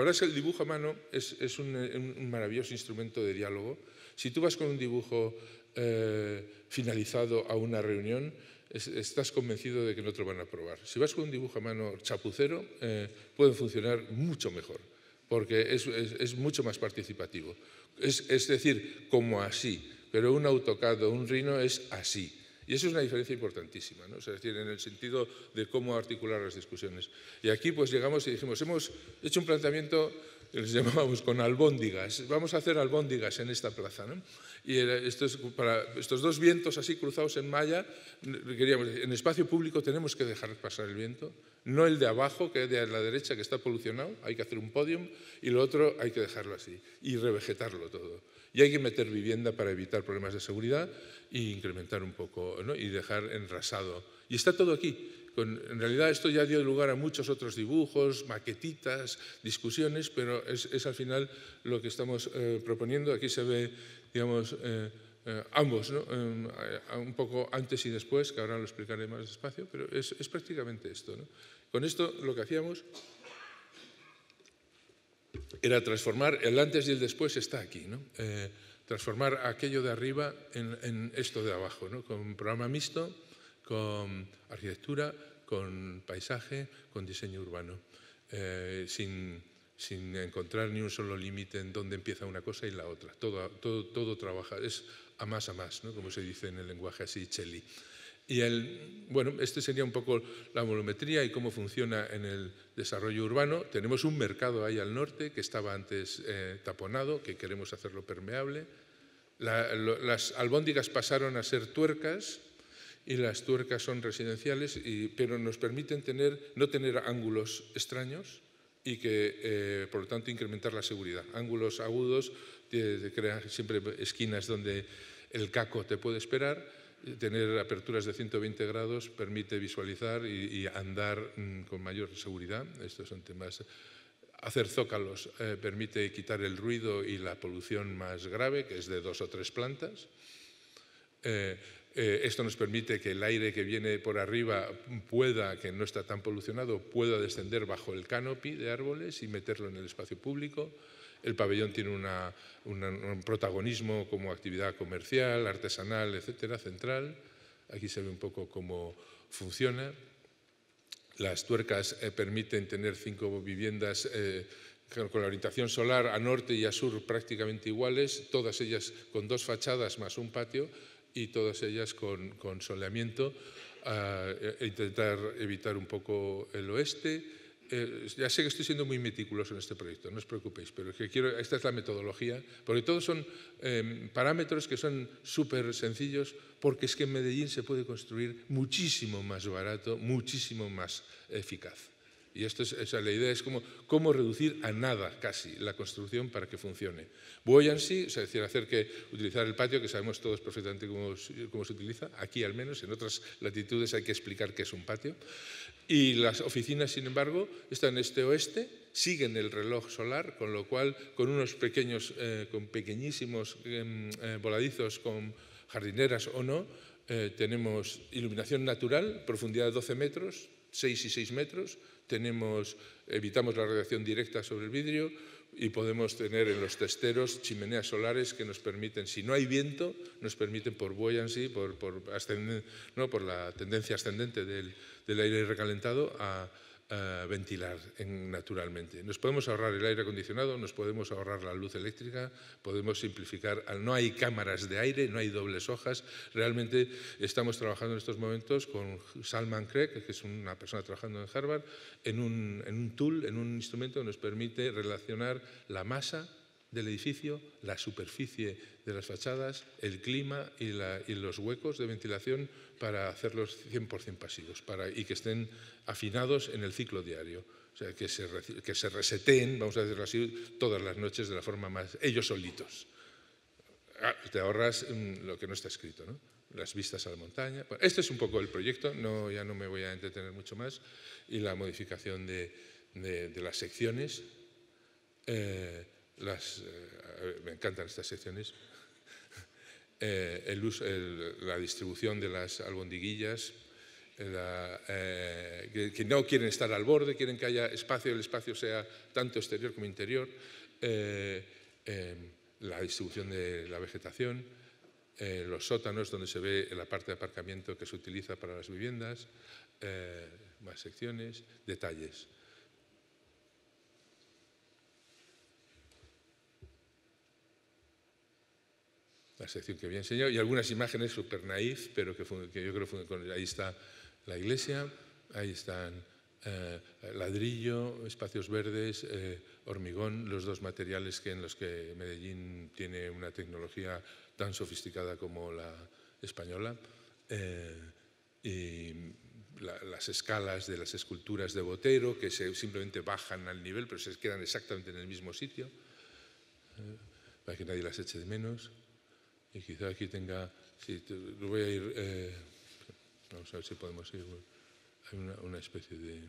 la es que el dibujo a mano es, un, maravilloso instrumento de diálogo. Si tú vas con un dibujo eh, finalizado a una reunión, estás convencido de que no te lo van a aprobar. Si vas con un dibujo a mano chapucero, puede eh, pueden funcionar mucho mejor, porque es, mucho más participativo. Es, decir, como así, pero un AutoCAD o un rino es así. Y eso es una diferencia importantísima, es decir, en el sentido de cómo articular las discusiones. Y aquí pues llegamos y dijimos, hemos hecho un planteamiento, que les <laughs> llamábamos con albóndigas, vamos a hacer albóndigas en esta plaza. Y estos, para estos dos vientos así cruzados en malla, queríamos decir, en espacio público tenemos que dejar pasar el viento, no el de abajo, que es de la derecha, que está polucionado, hay que hacer un podium, y lo otro hay que dejarlo así y revegetarlo todo y hay que meter vivienda para evitar problemas de seguridad e incrementar un poco y dejar enrasado. Y está todo aquí. en realidad esto ya dio lugar a muchos otros dibujos, maquetitas, discusiones, pero es, al final lo que estamos eh, proponiendo. Aquí se ve, digamos, eh, eh, ambos, un poco antes y después, que ahora lo explicaré más despacio, pero es, es prácticamente esto. Con esto lo que hacíamos era transformar, el antes y el después está aquí, eh, transformar aquello de arriba en, esto de abajo, Con un programa mixto, con arquitectura, con paisaje, con diseño urbano, eh, sin, encontrar ni un solo límite en dónde empieza una cosa y la otra. Todo, todo, trabaja, es a más a más, como se dice en el lenguaje así, cheli. Y bueno, este sería un poco la volumetría y cómo funciona en el desarrollo urbano. Tenemos un mercado ahí al norte que estaba antes eh, taponado, que queremos hacerlo permeable. las albóndigas pasaron a ser tuercas y las tuercas son residenciales, pero nos permiten tener, no tener ángulos extraños y que, eh, por lo tanto, incrementar la seguridad. Ángulos agudos crear siempre esquinas donde el caco te puede esperar tener aperturas de 120 grados permite visualizar y, andar mm, con mayor seguridad. Estos son temas. Hacer zócalos eh, permite quitar el ruido y la polución más grave, que es de dos o tres plantas. Eh, eh, esto nos permite que el aire que viene por arriba pueda, que no está tan polucionado, pueda descender bajo el canopy de árboles y meterlo en el espacio público. El pabellón tiene un protagonismo como actividad comercial, artesanal, etcétera, central. Aquí se ve un poco cómo funciona. Las tuercas eh, permiten tener cinco viviendas eh, con la orientación solar a norte y a sur prácticamente iguales, todas ellas con dos fachadas más un patio y todas ellas con, soleamiento, ah, e, e intentar evitar un poco el oeste eh, ya sé que estoy siendo muy meticuloso en este proyecto, no os preocupéis, pero que quiero, esta es la metodología, porque todos son em, parámetros que son súper sencillos, porque es que en Medellín se puede construir muchísimo más barato, muchísimo más eficaz. Y esto es, la idea es como cómo reducir a nada casi la construcción para que funcione. voy o es decir, hacer que utilizar el patio, que sabemos todos perfectamente cómo, cómo, se utiliza, aquí al menos, en otras latitudes hay que explicar qué es un patio. Y las oficinas, sin embargo, están este-oeste, siguen el reloj solar, con lo cual, con unos pequeños, eh, con pequeñísimos em, eh, voladizos, con jardineras o no, eh, tenemos iluminación natural, profundidad de 12 metros, 6 y 6 metros, evitamos la radiación directa sobre el vidrio y podemos tener en los testeros chimeneas solares que nos permiten, si no hay viento, nos permiten por buoyancy, por, por, ¿no? por la tendencia ascendente del, del aire recalentado, a ventilar naturalmente. Nos podemos ahorrar el aire acondicionado, nos podemos ahorrar la luz eléctrica, podemos simplificar. No hay cámaras de aire, no hay dobles hojas. Realmente estamos trabajando en estos momentos con Salman Craig, que es una persona trabajando en Harvard, en un, en un tool, en un instrumento que nos permite relacionar la masa del edificio, la superficie de las fachadas, el clima y, los huecos de ventilación para hacerlos 100% pasivos para, y que estén afinados en el ciclo diario. O sea, que se, que se reseteen, vamos a decirlo así, todas las noches de la forma más... ellos solitos. Ah, te ahorras mm, lo que no está escrito, ¿no? las vistas a la montaña. este es un poco el proyecto, no, ya no me voy a entretener mucho más, y la modificación de, las secciones. Eh, las, eh, me encantan estas secciones, <laughs> eh, la distribución de las albondiguillas, eh, que, no quieren estar al borde, quieren que haya espacio, el espacio sea tanto exterior como interior, em, la distribución de la vegetación, los sótanos donde se ve la parte de aparcamiento que se utiliza para las viviendas, más secciones, detalles. la sección que había enseñado, y algunas imágenes super naif, pero que, que yo creo que con, ahí está la iglesia, ahí están eh, ladrillo, espacios verdes, eh, hormigón, los dos materiales que en los que Medellín tiene una tecnología tan sofisticada como la española, eh, y las escalas de las esculturas de Botero, que se, simplemente bajan al nivel, pero se quedan exactamente en el mismo sitio, para que nadie las eche de menos. Y quizá aquí tenga, si lo voy a ir, eh, vamos a ver si podemos ir, hay una, una especie de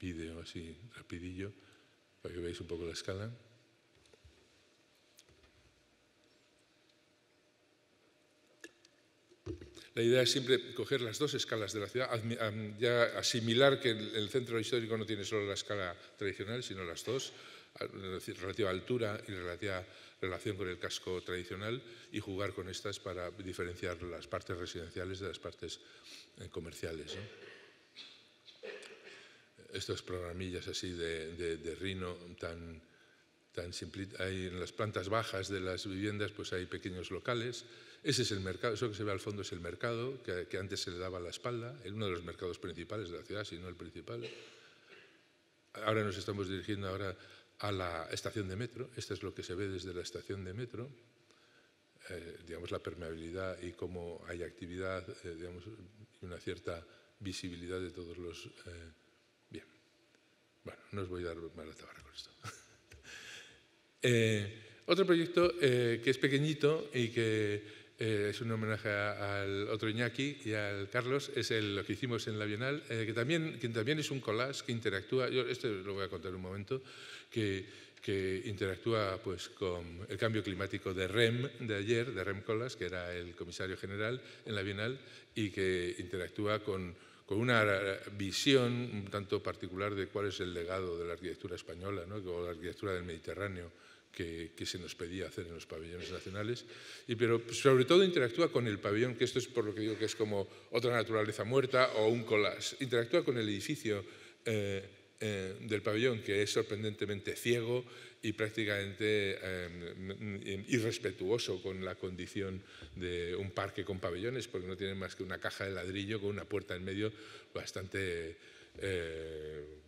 vídeo así rapidillo para que veáis un poco la escala. La idea es siempre coger las dos escalas de la ciudad, ya asimilar que el centro histórico no tiene solo la escala tradicional, sino las dos, relativa altura y relativa relación con el casco tradicional y jugar con estas para diferenciar las partes residenciales de las partes eh, comerciales. ¿no? Estos programillas así de, rino tan, tan simple, en las plantas bajas de las viviendas pues hay pequeños locales. Ese es el mercado, eso que se ve al fondo es el mercado, que, antes se le daba la espalda, en uno de los mercados principales de la ciudad, si no el principal. Ahora nos estamos dirigiendo ahora a la estación de metro. Esto es lo que se ve desde la estación de metro. Eh, digamos, la permeabilidad y cómo hay actividad, eh, digamos, y una cierta visibilidad de todos los... Eh, bien, bueno, no os voy a dar más tabarra con esto. <laughs> otro proyecto que es pequeñito y que eh, es un homenaje al otro Iñaki y al Carlos, es lo que hicimos en la Bienal, eh, que, también, también es un collage que interactúa, yo esto lo voy a contar un momento, que, interactúa pues, con el cambio climático de REM de ayer, de REM Colas, que era el comisario general en la Bienal, y que interactúa con, una visión un tanto particular de cuál es el legado de la arquitectura española ¿no? o la arquitectura del Mediterráneo que, se nos pedía hacer en los pabellones nacionales, y, pero pues, sobre todo interactúa con el pabellón, que esto es por lo que digo que es como otra naturaleza muerta o un collage, interactúa con el edificio eh, eh, del pabellón, que es sorprendentemente ciego y prácticamente eh, mm, mm, irrespetuoso con la condición de un parque con pabellones, porque no tiene más que una caja de ladrillo con una puerta en medio bastante...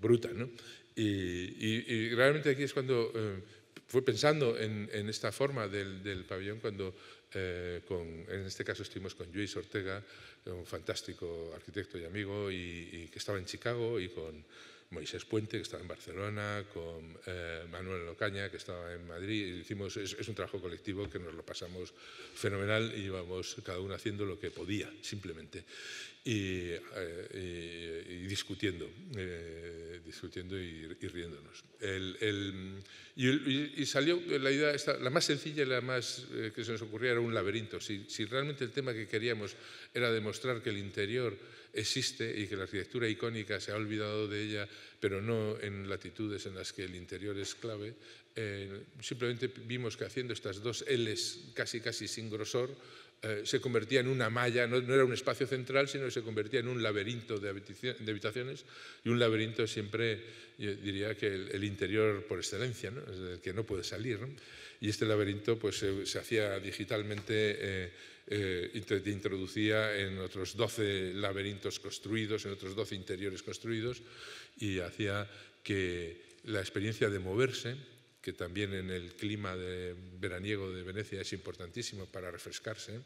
bruta, ¿no? Y, y, realmente aquí es cuando fue pensando en, esta forma del, pabellón cuando, eh, en este caso, estuvimos con Luis Ortega, un fantástico arquitecto y amigo, y que estaba en Chicago, y con Moisés Puente, que estaba en Barcelona, con eh, Manuel Locaña, que estaba en Madrid. Y es, un trabajo colectivo que nos lo pasamos fenomenal y íbamos cada uno haciendo lo que podía, simplemente. Y, eh, discutiendo, eh, discutiendo y, riéndonos. y, salió la idea, la más sencilla y la más que se nos ocurría era un laberinto. si realmente el tema que queríamos era demostrar que el interior existe y que la arquitectura icónica se ha olvidado de ella, pero no en latitudes en las que el interior es clave, eh, simplemente vimos que haciendo estas dos Ls casi casi sin grosor, eh, se convertía en una malla, no, era un espacio central, sino que se convertía en un laberinto de, habitaciones y un laberinto siempre, diría que el, interior por excelencia, el que no puede salir. Y este laberinto pues, se, hacía digitalmente eh, eh, te introducía en otros 12 laberintos construidos, en otros 12 interiores construidos, y hacía que la experiencia de moverse, que también en el clima de veraniego de Venecia es importantísimo para refrescarse,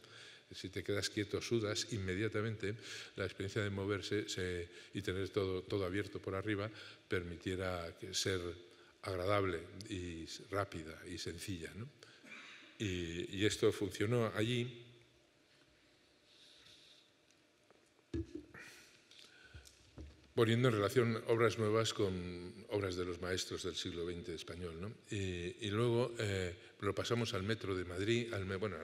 si te quedas quieto sudas inmediatamente, la experiencia de moverse y tener todo, abierto por arriba permitiera ser agradable y rápida y sencilla. y, esto funcionó allí poniendo en relación obras nuevas con obras de los maestros del siglo XX español. ¿no? Y, luego eh, lo pasamos al metro de Madrid, al, bueno,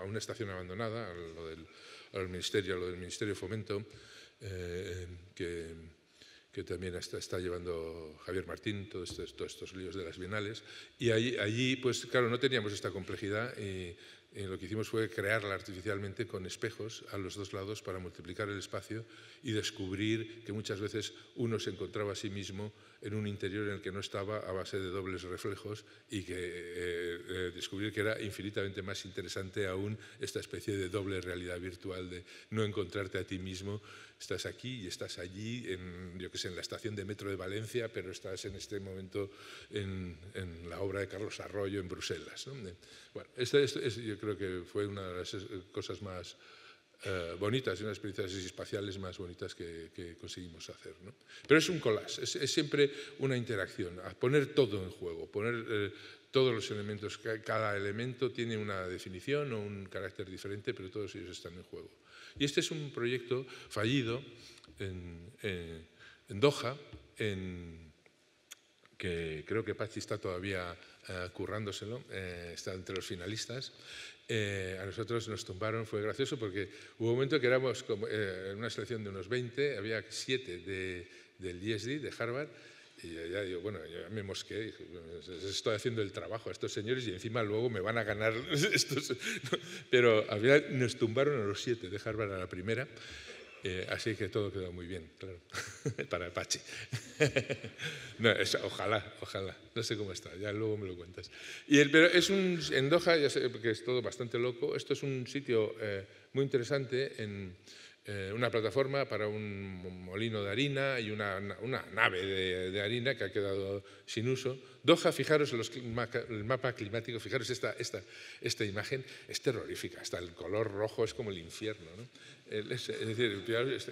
a, una estación abandonada, a lo del, al ministerio, lo del Ministerio de Fomento, eh, que, también está, llevando Javier Martín, este, todos estos, todos líos de las bienales. Y allí, pues claro, no teníamos esta complejidad y eh, lo que hicimos fue crearla artificialmente con espejos a los dos lados para multiplicar el espacio y descubrir que muchas veces uno se encontraba a sí mismo en un interior en el que no estaba a base de dobles reflejos y que eh, eh, descubrir que era infinitamente más interesante aún esta especie de doble realidad virtual de no encontrarte a ti mismo, estás aquí y estás allí, en, yo que sé, en la estación de metro de Valencia, pero estás en este momento en, la obra de Carlos Arroyo en Bruselas. Bueno, esto, es, creo que fue una de las eh, cosas más eh, bonitas y las experiencias espaciales más bonitas que, conseguimos hacer. ¿no? Pero es un collage, es, siempre una interacción, a poner todo en juego, poner eh, todos los elementos, cada elemento tiene una definición o un carácter diferente, pero todos ellos están en juego. Y este es un proyecto fallido en, eh, en Doha, en, que creo que Pachi está todavía eh, currándoselo, eh, está entre los finalistas. Eh, a nosotros nos tumbaron, fue gracioso porque hubo un momento que éramos eh, en una selección de unos 20, había siete del ISD, de Harvard, y ya digo, bueno, yo me mosqué, pues, estoy haciendo el trabajo a estos señores y encima luego me van a ganar <laughs> estos. <laughs> Pero al final nos tumbaron a los siete de Harvard a la primera. Eh, así que todo quedó muy bien, claro, <laughs> para Apache. <laughs> ojalá, ojalá. No sé cómo está, ya luego me lo cuentas. pero es un, en Doha, ya sé que es todo bastante loco, esto es un sitio eh, muy interesante, en eh, una plataforma para un molino de harina y una, nave de, harina que ha quedado sin uso. Doha, fijaros el mapa climático, fijaros esta, imagen, es terrorífica, hasta el color rojo es como el infierno. ¿no? es decir,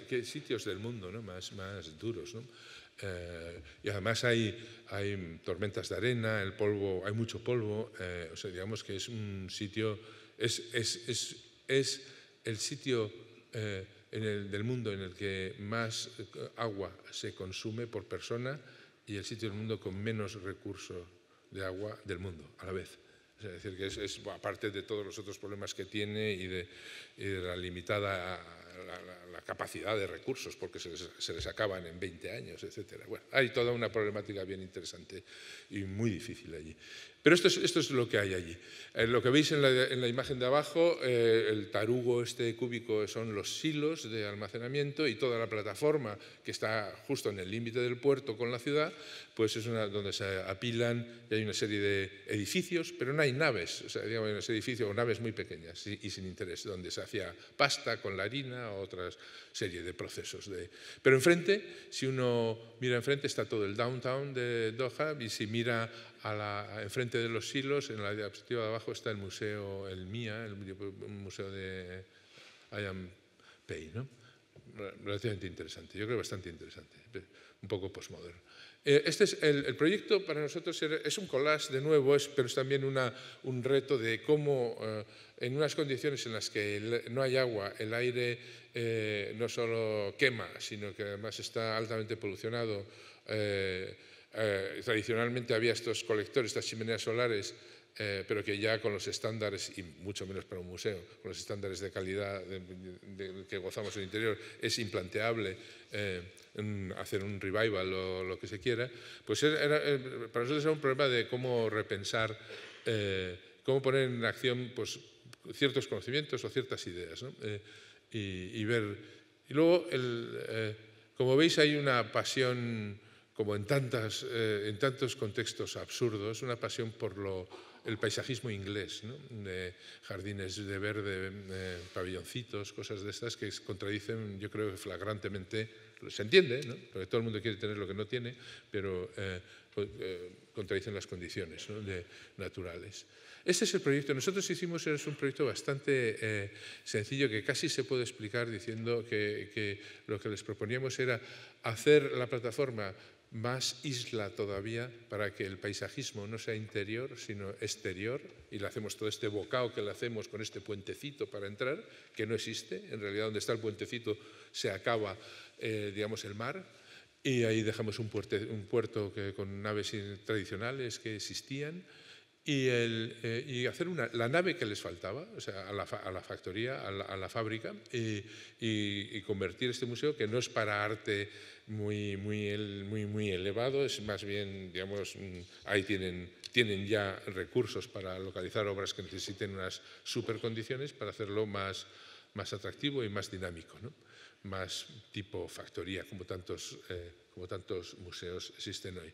qué sitios del mundo ¿no? más, más duros. ¿no? Eh, y además hay, hay, tormentas de arena, el polvo, hay mucho polvo. Eh, o sea, digamos que es un sitio, es, es, es, el sitio eh, en el, del mundo en el que más agua se consume por persona y el sitio del mundo con menos recursos de agua del mundo a la vez. Es decir, que es, aparte de todos los otros problemas que tiene y de, la limitada la, capacidad de recursos, porque se les, se les, acaban en 20 años, etc. Bueno, hay toda una problemática bien interesante y muy difícil allí. Pero esto es, lo que hay allí. Eh, lo que veis en la, imagen de abajo, eh, el tarugo este cúbico son los silos de almacenamiento y toda la plataforma que está justo en el límite del puerto con la ciudad, pues es una, donde se apilan y hay una serie de edificios, pero no hay naves, o sea, digamos, hay edificios o naves muy pequeñas y, sin interés, donde se hacía pasta con la harina o otra serie de procesos. De... Pero enfrente, si uno mira enfrente, está todo el downtown de Doha y si mira la, enfrente de los silos, en la diapositiva de abajo, está el museo, el MIA, el museo de Iampei. Pei, ¿no? relativamente interesante, yo creo bastante interesante, un poco postmoderno. Eh, este es el, proyecto para nosotros es un collage de nuevo, es, pero es también una, un reto de cómo eh, en unas condiciones en las que no hay agua, el aire eh, no solo quema, sino que además está altamente polucionado, eh, tradicionalmente había estos colectores, estas chimeneas solares, eh, pero que ya con los estándares, y mucho menos para un museo, con los estándares de calidad que gozamos en el interior, es implanteable eh, hacer un revival o lo que se quiera, pues para nosotros era un problema de cómo repensar, cómo poner en acción pues, ciertos conocimientos o ciertas ideas, y, ver... Y luego, como veis, hay una pasión como en, tantas, eh, en tantos contextos absurdos, una pasión por el paisajismo inglés, jardines de verde, eh, pabelloncitos, cosas de estas que contradicen, yo creo, flagrantemente, se entiende, porque todo el mundo quiere tener lo que no tiene, pero eh, pues, contradicen las condiciones naturales. Este es el proyecto. Nosotros hicimos, es un proyecto bastante sencillo que casi se puede explicar diciendo que, lo que les proponíamos era hacer la plataforma más isla todavía para que el paisajismo no sea interior, sino exterior, y le hacemos todo este bocao que le hacemos con este puentecito para entrar, que no existe, en realidad donde está el puentecito se acaba, eh, digamos, el mar, y ahí dejamos un, puerto que, con naves tradicionales que existían, y, el, eh, hacer la nave que les faltaba, o sea, a la, factoría, a la, fábrica, y, convertir este museo, que no es para arte muy, muy, muy, muy elevado, es más bien, digamos, mm, ahí tienen, tienen ya recursos para localizar obras que necesiten unas supercondiciones para hacerlo más, más atractivo y más dinámico, más tipo factoría, como tantos, eh, como tantos museos existen hoy.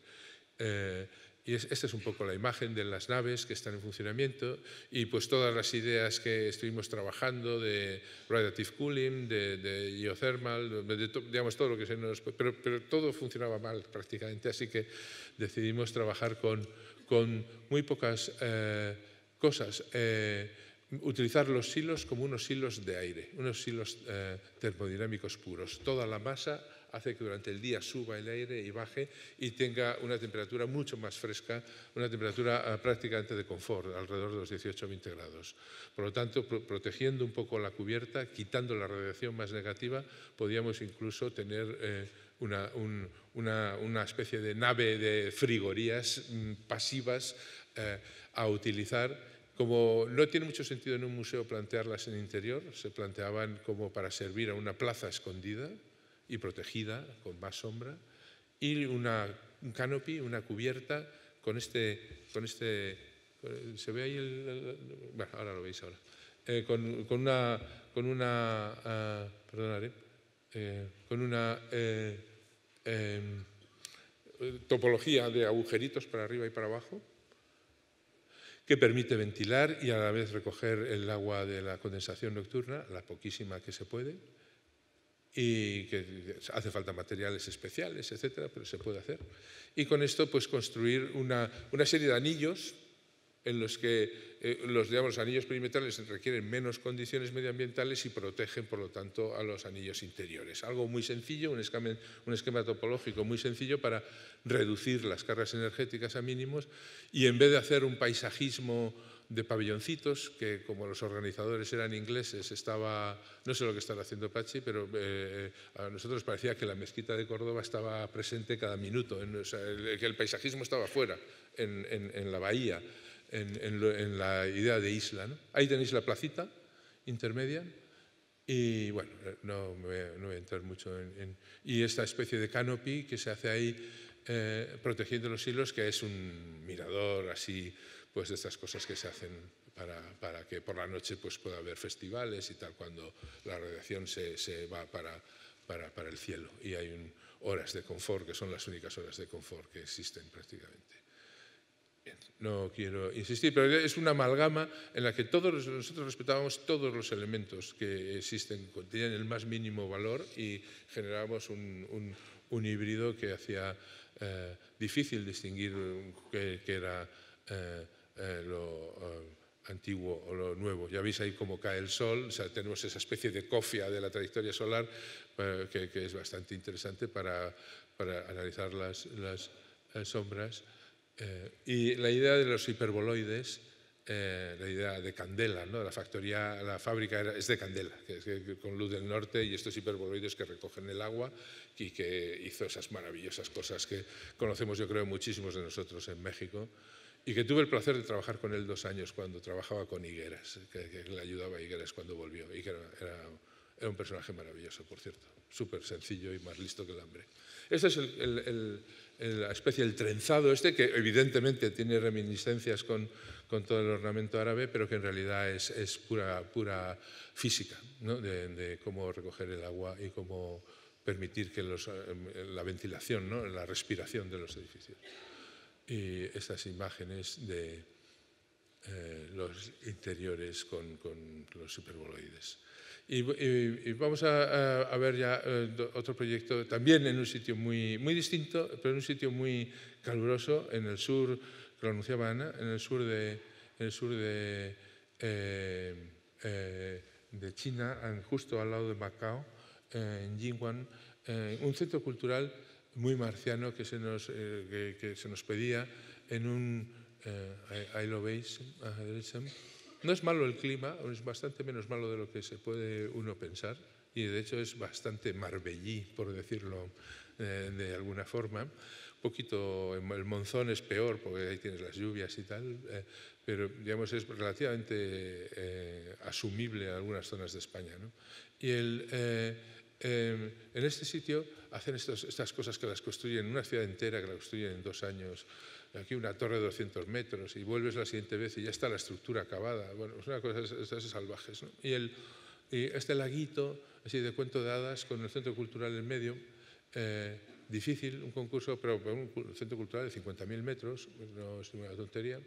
Eh, y esta es un poco la imagen de las naves que están en funcionamiento y pues todas las ideas que estuvimos trabajando de radiative cooling, de, geothermal, digamos todo lo que se nos... Pero, pero todo funcionaba mal prácticamente, así que decidimos trabajar con, con muy pocas eh, cosas. Eh, utilizar los hilos como unos hilos de aire, unos hilos eh, termodinámicos puros. Toda la masa hace que durante el día suba el aire y baje y tenga una temperatura mucho más fresca, una temperatura ah, prácticamente de confort, alrededor de los 18-20 grados. Por lo tanto, protegiendo un poco la cubierta, quitando la radiación más negativa, podríamos incluso tener eh, una, especie de nave de frigorías mm, pasivas eh, a utilizar. Como no tiene mucho sentido en un museo plantearlas en interior, se planteaban como para servir a una plaza escondida, y protegida, con más sombra, y una, un canopy, una cubierta con este... Con este eh, ¿Se ve ahí el...? bueno, ahora lo veis ahora. Eh, con, con, una... Con una ah, eh, eh, con una... Em, topología de agujeritos para arriba y para abajo que permite ventilar y a la vez recoger el agua de la condensación nocturna, la poquísima que se puede, y que hace falta materiales especiales, etcétera, pero se puede hacer. Y con esto, pues construir una, serie de anillos en los que eh, los, digamos, anillos perimetrales requieren menos condiciones medioambientales y protegen, por lo tanto, a los anillos interiores. Algo muy sencillo, un esquema topológico muy sencillo para reducir las cargas energéticas a mínimos y en vez de hacer un paisajismo de pabelloncitos que como los organizadores eran ingleses, estaba, no sé lo que estaba haciendo Pachi, pero eh, eh, a nosotros parecía que la mezquita de Córdoba estaba presente cada minuto, que el paisajismo estaba fuera, en, la bahía, en, la idea de isla. Ahí tenéis la placita intermedia. Y bueno, eh, no, no voy a entrar mucho en, Y esta especie de canopy que se hace ahí protegiendo los hilos, que es un mirador así pues de estas cosas que se hacen para, para, que por la noche pues pueda haber festivales y tal, cuando la radiación se, se va para, para, para, el cielo. Y hay horas de confort, que son las únicas horas de confort que existen prácticamente. no quiero insistir, pero es una amalgama en la que todos nosotros respetábamos todos los elementos que existen, tienen el más mínimo valor y generábamos un, un, híbrido que hacía eh, difícil distinguir qué, era eh, eh, lo eh, antiguo o lo nuevo. Ya veis ahí cómo cae el sol, tenemos esa especie de cofia de la trayectoria solar eh, que, es bastante interesante para, para analizar las, las, sombras. y la idea de los hiperboloides, la idea de Candela, ¿no? la factoría, la fábrica es de Candela, con luz del norte y estos hiperboloides que recogen el agua y que hizo esas maravillosas cosas que conocemos yo creo muchísimos de nosotros en México y que tuve el placer de trabajar con él dos años cuando trabajaba con Higueras, que, le ayudaba a Higueras cuando volvió, y que era, un personaje maravilloso, por cierto, súper sencillo y más listo que el hambre. Esta es la especie, el trenzado este, que evidentemente tiene reminiscencias con, todo el ornamento árabe, pero que en realidad es, pura, pura física, de, cómo recoger el agua y cómo permitir que eh, la ventilación, ¿no? la respiración de los edificios y estas imágenes de eh, los interiores con, los superboloides. Y, vamos a, ver ya eh, otro proyecto, también en un sitio muy, muy distinto, pero en un sitio muy caluroso, en el sur, que lo anunciaba Ana, en el sur de, el sur de, eh, de China, justo al lado de Macao, en Jingwan, un centro cultural muy marciano que se nos, eh, que, se nos pedía en un... Eh, ahí, lo veis, a derecha. No es malo el clima, es bastante menos malo de lo que se puede uno pensar y de hecho es bastante marbellí, por decirlo eh, de alguna forma. Un poquito, el monzón es peor porque ahí tienes las lluvias y tal, pero digamos es relativamente asumible en algunas zonas de España. ¿no? Y el Em, en este sitio hacen estas cosas que las construyen, una ciudad entera que la construyen en dos años, aquí una torre de 200 metros y vuelves la siguiente vez y ya está la estructura acabada. Bueno, es una cosa salvajes. Y, el, este laguito, así de cuento de hadas, con el centro cultural en medio, eh, difícil, un concurso, pero un centro cultural de 50.000 metros, no es una tontería.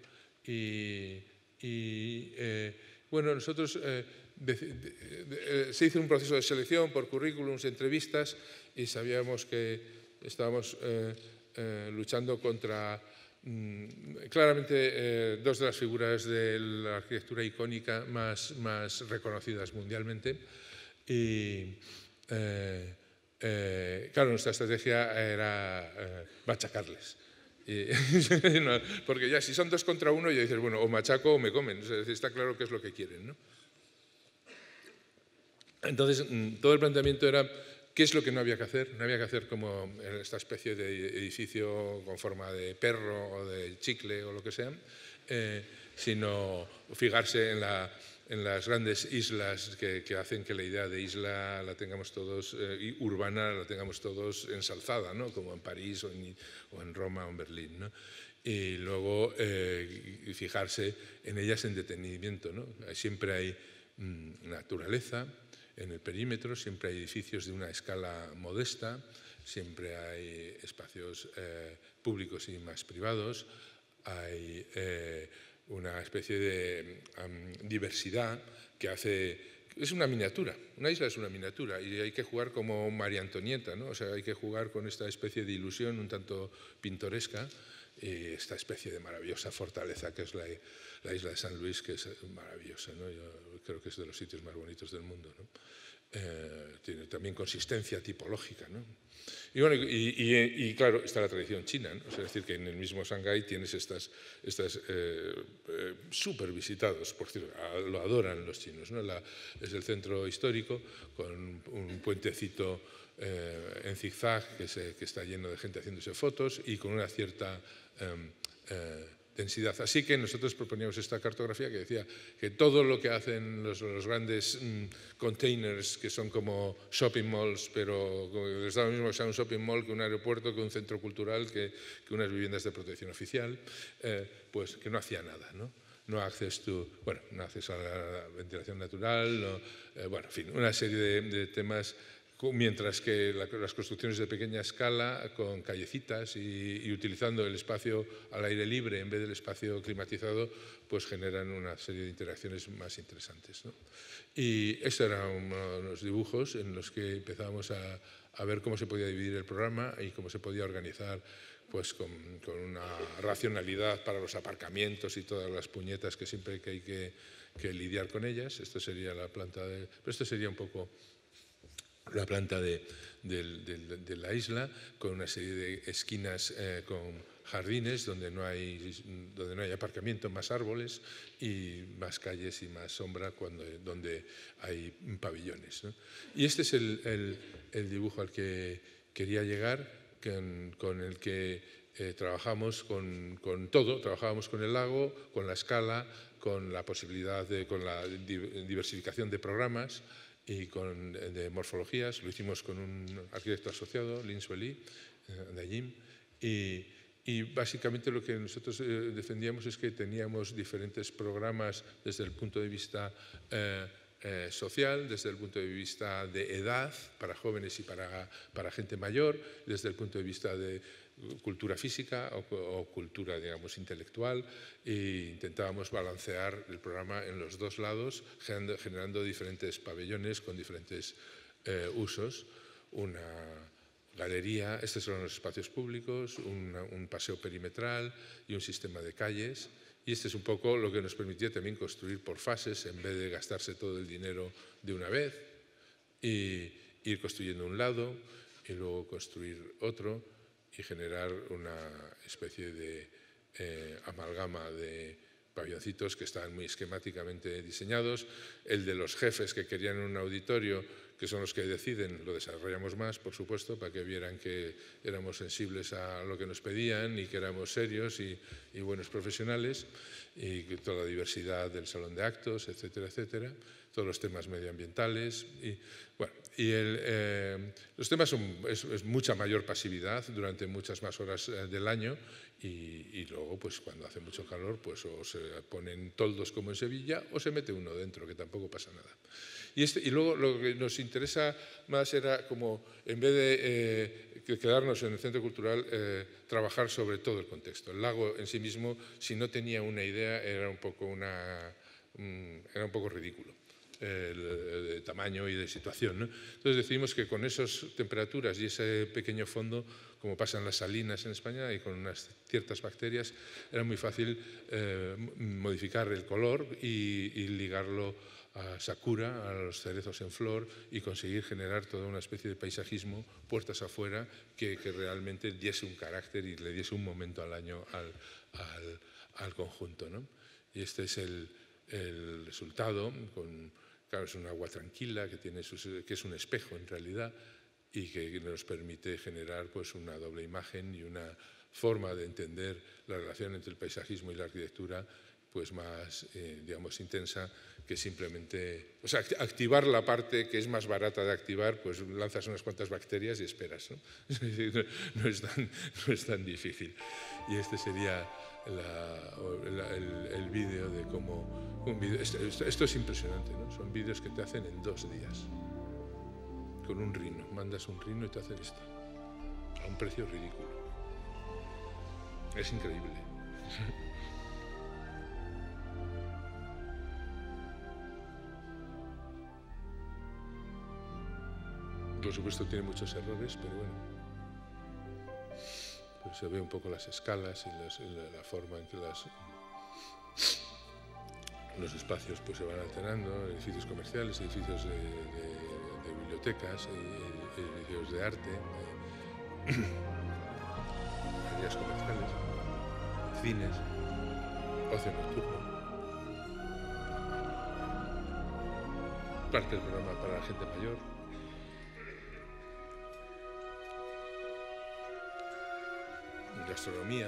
Y, eh, bueno, nosotros eh, eh, se hizo un proceso de selección por currículums, entrevistas y sabíamos que estábamos eh, eh, luchando contra mm, claramente dos de las figuras de la arquitectura icónica más, reconocidas mundialmente. Y, claro, nuestra estrategia era machacarles. <laughs> porque ya si son dos contra uno, ya dices, bueno, o machaco o me comen. está claro que es lo que quieren. ¿no? Entonces, mm, todo el planteamiento era qué es lo que no había que hacer. No había que hacer como esta especie de edificio con forma de perro o de chicle o lo que sea, eh, sino fijarse en las grandes islas que, hacen que la idea de isla la tengamos todos, eh, urbana la tengamos todos ensalzada, ¿no? como en París o en, Roma o en Berlín. ¿no? Y luego eh, fijarse en ellas en detenimiento. ¿no? Siempre hay mm, naturaleza, en el perímetro, siempre hay edificios de una escala modesta, siempre hay espacios eh, públicos y más privados, hay eh, una especie de diversidad que hace... Es una miniatura, una isla es una miniatura y hay que jugar como María Antonieta, ¿no? O sea, hay que jugar con esta especie de ilusión un tanto pintoresca y esta especie de maravillosa fortaleza que es la, isla de San Luis, que es maravillosa, ¿no? creo que es de los sitios más bonitos del mundo. Eh, tiene también consistencia tipológica. ¿no? Y, claro, está la tradición china, es decir, que en el mismo Shanghái tienes estas, estas eh, eh, super visitados, por cierto, lo adoran los chinos. ¿no? La, es el centro histórico con un puentecito en zigzag que, está lleno de gente haciéndose fotos y con una cierta... Em, Así que nosotros proponíamos esta cartografía que decía que todo lo que hacen los, grandes mm, containers, que son como shopping malls, pero que lo mismo que sea un shopping mall, que un aeropuerto, que un centro cultural, que, unas viviendas de protección oficial, eh, pues que no hacía nada, ¿no? no acceso, bueno, no acceso a la ventilación natural, eh, bueno, en fin, una serie de, de temas mientras que las construcciones de pequeña escala, con callecitas y, utilizando el espacio al aire libre en vez del espacio climatizado, pues generan una serie de interacciones más interesantes. Y ese eran unos los dibujos en los que empezamos a, ver cómo se podía dividir el programa y cómo se podía organizar pues con, una racionalidad para los aparcamientos y todas las puñetas que siempre que hay que, que lidiar con ellas. Esto sería la planta de... Pero esto sería un poco la planta de, la isla con una serie de esquinas eh, con jardines donde no, hay, donde no hay aparcamiento, más árboles y más calles y más sombra cuando, donde hay pabellones. Y este es el, dibujo al que quería llegar, con, con el que eh, trabajamos con, todo, trabajábamos con el lago, con la escala, con la posibilidad de, con la diversificación de programas y con, de morfologías. Lo hicimos con un arquitecto asociado, Lin Sueli, eh, de Jim, y, y básicamente lo que nosotros eh, defendíamos es que teníamos diferentes programas desde el punto de vista eh, social, desde el punto de vista de edad, para jóvenes y para, para gente mayor, desde el punto de vista de cultura física o, cultura, digamos, intelectual e intentábamos balancear el programa en los dos lados, generando, diferentes pabellones con diferentes eh, usos, una galería, estos son los espacios públicos, un paseo perimetral y un sistema de calles. Y este es un poco lo que nos permitía también construir por fases, en vez de gastarse todo el dinero de una vez, y ir construyendo un lado y luego construir otro y generar una especie de eh, amalgama de pavioncitos que están muy esquemáticamente diseñados, el de los jefes que querían un auditorio que son los que deciden, lo desarrollamos más, por supuesto, para que vieran que éramos sensibles a lo que nos pedían y que éramos serios y, buenos profesionales, y toda la diversidad del salón de actos, etcétera, etcétera, todos los temas medioambientales. Y, bueno, y eh, los temas son es, mucha mayor pasividad durante muchas más horas eh, del año y, y luego, pues cuando hace mucho calor, pues o se ponen toldos como en Sevilla o se mete uno dentro, que tampoco pasa nada. Y, este, y luego lo que nos interesa más era como, en vez de eh, quedarnos en el centro cultural, eh, trabajar sobre todo el contexto. El lago en sí mismo, si no tenía una idea, era un poco, una, era un poco ridículo de tamaño y de situación. Entonces decidimos que con esas temperaturas y ese pequeño fondo, como pasan las salinas en España y con unas ciertas bacterias, era muy fácil eh, modificar el color y, y ligarlo a Sakura, a los cerezos en flor y conseguir generar toda una especie de paisajismo puertas afuera que, realmente diese un carácter y le diese un momento al año al, conjunto. Y este es el, resultado, con, claro, es un agua tranquila que, tiene que es un espejo en realidad y que nos permite generar pues, una doble imagen y una forma de entender la relación entre el paisajismo y la arquitectura pues más, eh, digamos, intensa que simplemente, o sea, activar la parte que es más barata de activar, pues lanzas unas cuantas bacterias y esperas. No, <laughs> es, tan, <laughs> no es, tan, difícil. Y este sería el, vídeo de cómo... esto, es impresionante, ¿no? Son vídeos que te hacen en dos días, con un rino. Mandas un rino y te hacen esto, a un precio ridículo. Es increíble. <laughs> Por supuesto tiene muchos errores, pero bueno. se ve un poco las escalas y la, forma en que los espacios pues, se van alternando, edificios comerciales, edificios de, bibliotecas, eh, eh, edificios de arte, eh, galerías <coughs> comerciales, cines, ocio nocturno. Parte del programa para la gente mayor. gastronomía,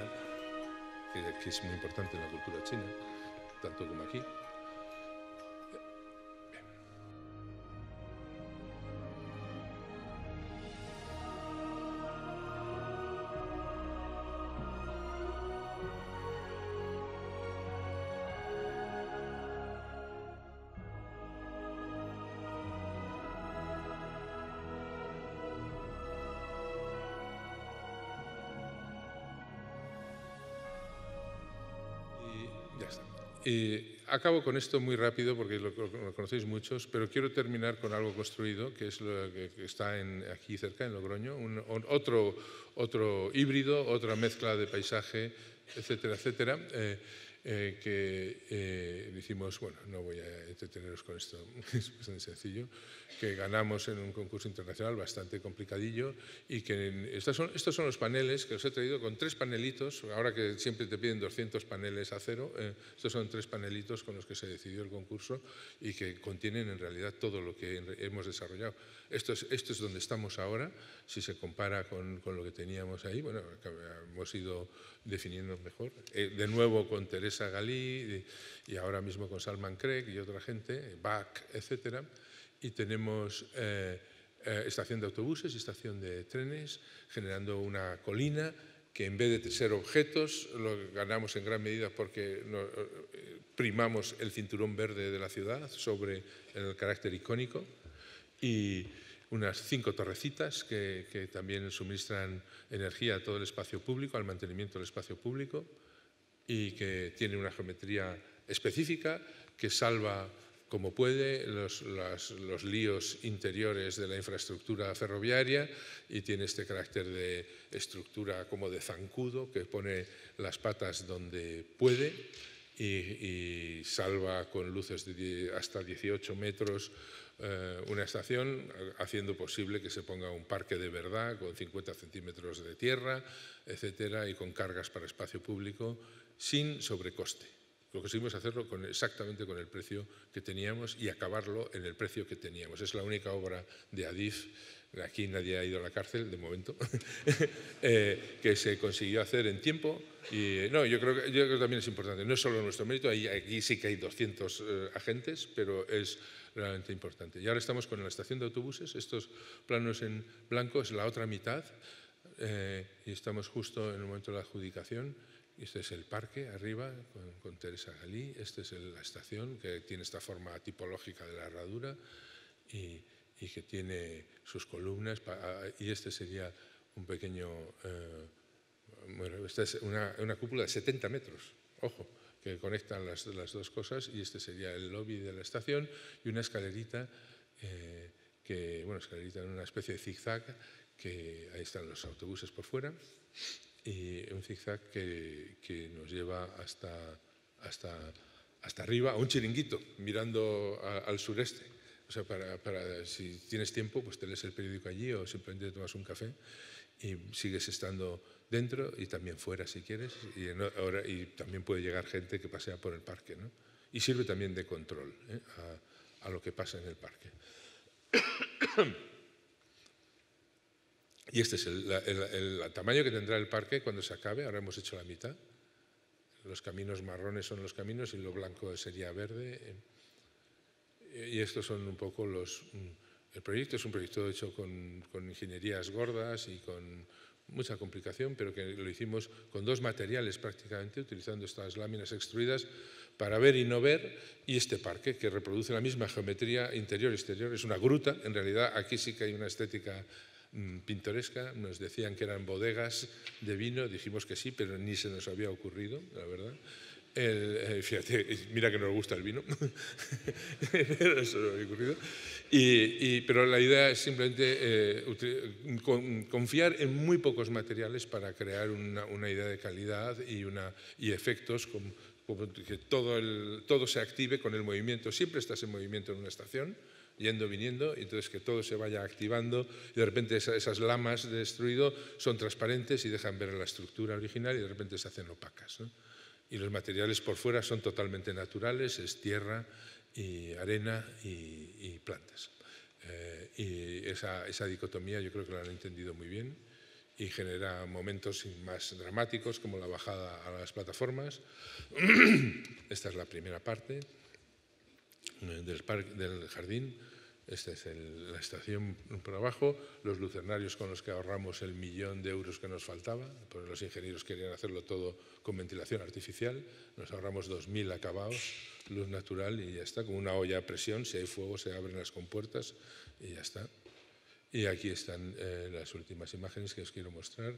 que, que es muy importante en la cultura china, tanto como aquí. Eh, acabo con esto muy rápido porque lo, conocéis muchos, pero quiero terminar con algo construido, que es lo que está en, aquí cerca, en Logroño, otro, otro híbrido, otra mezcla de paisaje, etcétera, etcétera, eh, eh, que eh, dijimos, bueno, no voy a entreteneros con esto, <laughs> es bastante sencillo, que ganamos en un concurso internacional bastante complicadillo y que estos, son, estos son los paneles que os he traído con tres panelitos, ahora que siempre te piden 200 paneles a cero, eh, estos son tres panelitos con los que se decidió el concurso y que contienen en realidad todo lo que hemos desarrollado. Esto es, esto es donde estamos ahora, si se compara con, con lo que teníamos ahí, bueno, hemos ido definiendo mejor, eh, de nuevo con Teresa Galí, y ahora mismo con Salman Craig y otra gente, eh, Bach, etc. Y tenemos eh, eh, estación de autobuses y estación de trenes, generando una colina que en vez de ser objetos, lo ganamos en gran medida porque primamos el cinturón verde de la ciudad sobre el carácter icónico. Y, unas cinco torrecitas que, que, también suministran energía a todo el espacio público, al mantenimiento del espacio público y que tiene una geometría específica que salva como puede los, líos interiores de la infraestructura ferroviaria y tiene este carácter de estructura como de zancudo que pone las patas donde puede y, salva con luces de hasta 18 metros eh, una estación haciendo posible que se ponga un parque de verdad con 50 centímetros de tierra, etcétera, y con cargas para espacio público sin sobrecoste. Lo conseguimos hacerlo con, exactamente con el precio que teníamos y acabarlo en el precio que teníamos. Es la única obra de Adif, aquí nadie ha ido a la cárcel de momento, <laughs> eh, que se consiguió hacer en tiempo. Y no, yo creo, que, yo creo que también es importante. No es solo nuestro mérito, aquí sí que hay 200 eh, agentes, pero es realmente importante. Y ahora estamos con la estación de autobuses, estos planos en blanco es la otra mitad. Eh, y estamos justo en el momento de la adjudicación este es el parque arriba con, Teresa Galí, Este es la estación que tiene esta forma tipológica de la herradura y, que tiene sus columnas y este sería un pequeño, eh, bueno, esta es una, cúpula de 70 metros, ojo, que conectan las, las, dos cosas y este sería el lobby de la estación y una escalerita, eh, que, bueno, escalerita en una especie de zigzag, que ahí están los autobuses por fuera y un zigzag que, que nos lleva hasta, hasta, hasta arriba, a un chiringuito, mirando al sureste. O sea, para, para, si tienes tiempo, pues te lees el periódico allí o simplemente tomas un café y sigues estando dentro y también fuera si quieres. Y, ahora, y también puede llegar gente que pasea por el parque. ¿no? Y sirve también de control ¿eh? a, a lo que pasa en el parque. <coughs> Y este es el, tamaño que tendrá el parque cuando se acabe. Ahora hemos hecho la mitad. Los caminos marrones son los caminos y lo blanco sería verde. Y estos son un poco los... Mm, el proyecto es un proyecto hecho con, con ingenierías gordas y con mucha complicación, pero que lo hicimos con dos materiales prácticamente, utilizando estas láminas extruidas para ver y no ver, y este parque, que reproduce la misma geometría interior-exterior, es una gruta, en realidad aquí sí que hay una estética Mm, pintoresca. Nos decían que eran bodegas de vino, dijimos que sí, pero ni se nos había ocurrido, la verdad. Eh, fíjate, mira que nos gusta el vino, <laughs> pero eso no había ocurrido. pero la idea es simplemente eh, confiar en muy pocos materiales para crear una, idea de calidad y, efectos que todo se active con el movimiento. Siempre estás en movimiento en una estación yendo, viniendo, y entonces que todo se vaya activando y de repente esas, lamas destruido son transparentes y dejan ver la estructura original y de repente se hacen opacas. Y los materiales por fuera son totalmente naturales, es tierra y arena y, plantas. Eh, y esa, esa dicotomía yo creo que la han entendido muy bien y genera momentos más dramáticos como la bajada a las plataformas. <clears throat> Esta es la primera parte. Eh, del, parque, del jardín. Esta es la estación por abajo, los lucernarios con los que ahorramos el millón de euros que nos faltaba, porque los ingenieros querían hacerlo todo con ventilación artificial, nos ahorramos 2.000 acabados, luz natural y ya está, con una olla a presión, si hay fuego se abren las compuertas y ya está. Y aquí están eh, las últimas imágenes que os quiero mostrar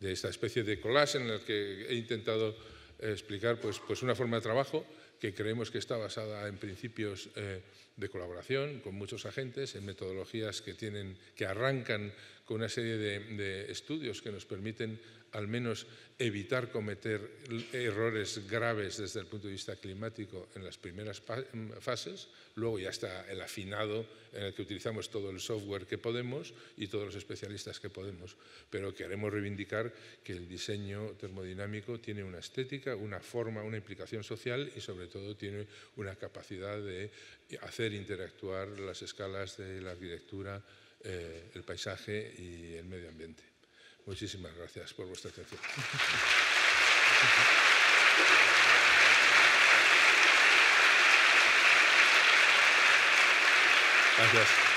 de esta especie de collage en el que he intentado eh, explicar pues, pues una forma de trabajo que creemos que está basada en principios eh, de colaboración con muchos agentes, en metodologías que, tienen, que arrancan con una serie de estudios que nos permiten al menos evitar cometer errores graves desde el punto de vista climático en las primeras mm, fases, luego ya está el afinado en el que utilizamos todo el software que podemos y todos los especialistas que podemos, pero queremos reivindicar que el diseño termodinámico tiene una estética, una forma, una implicación social y sobre todo tiene una capacidad de hacer interactuar las escalas de la arquitectura, eh, el paisaje y el medio ambiente. Muchísimas gracias por vuestra atención. Gracias.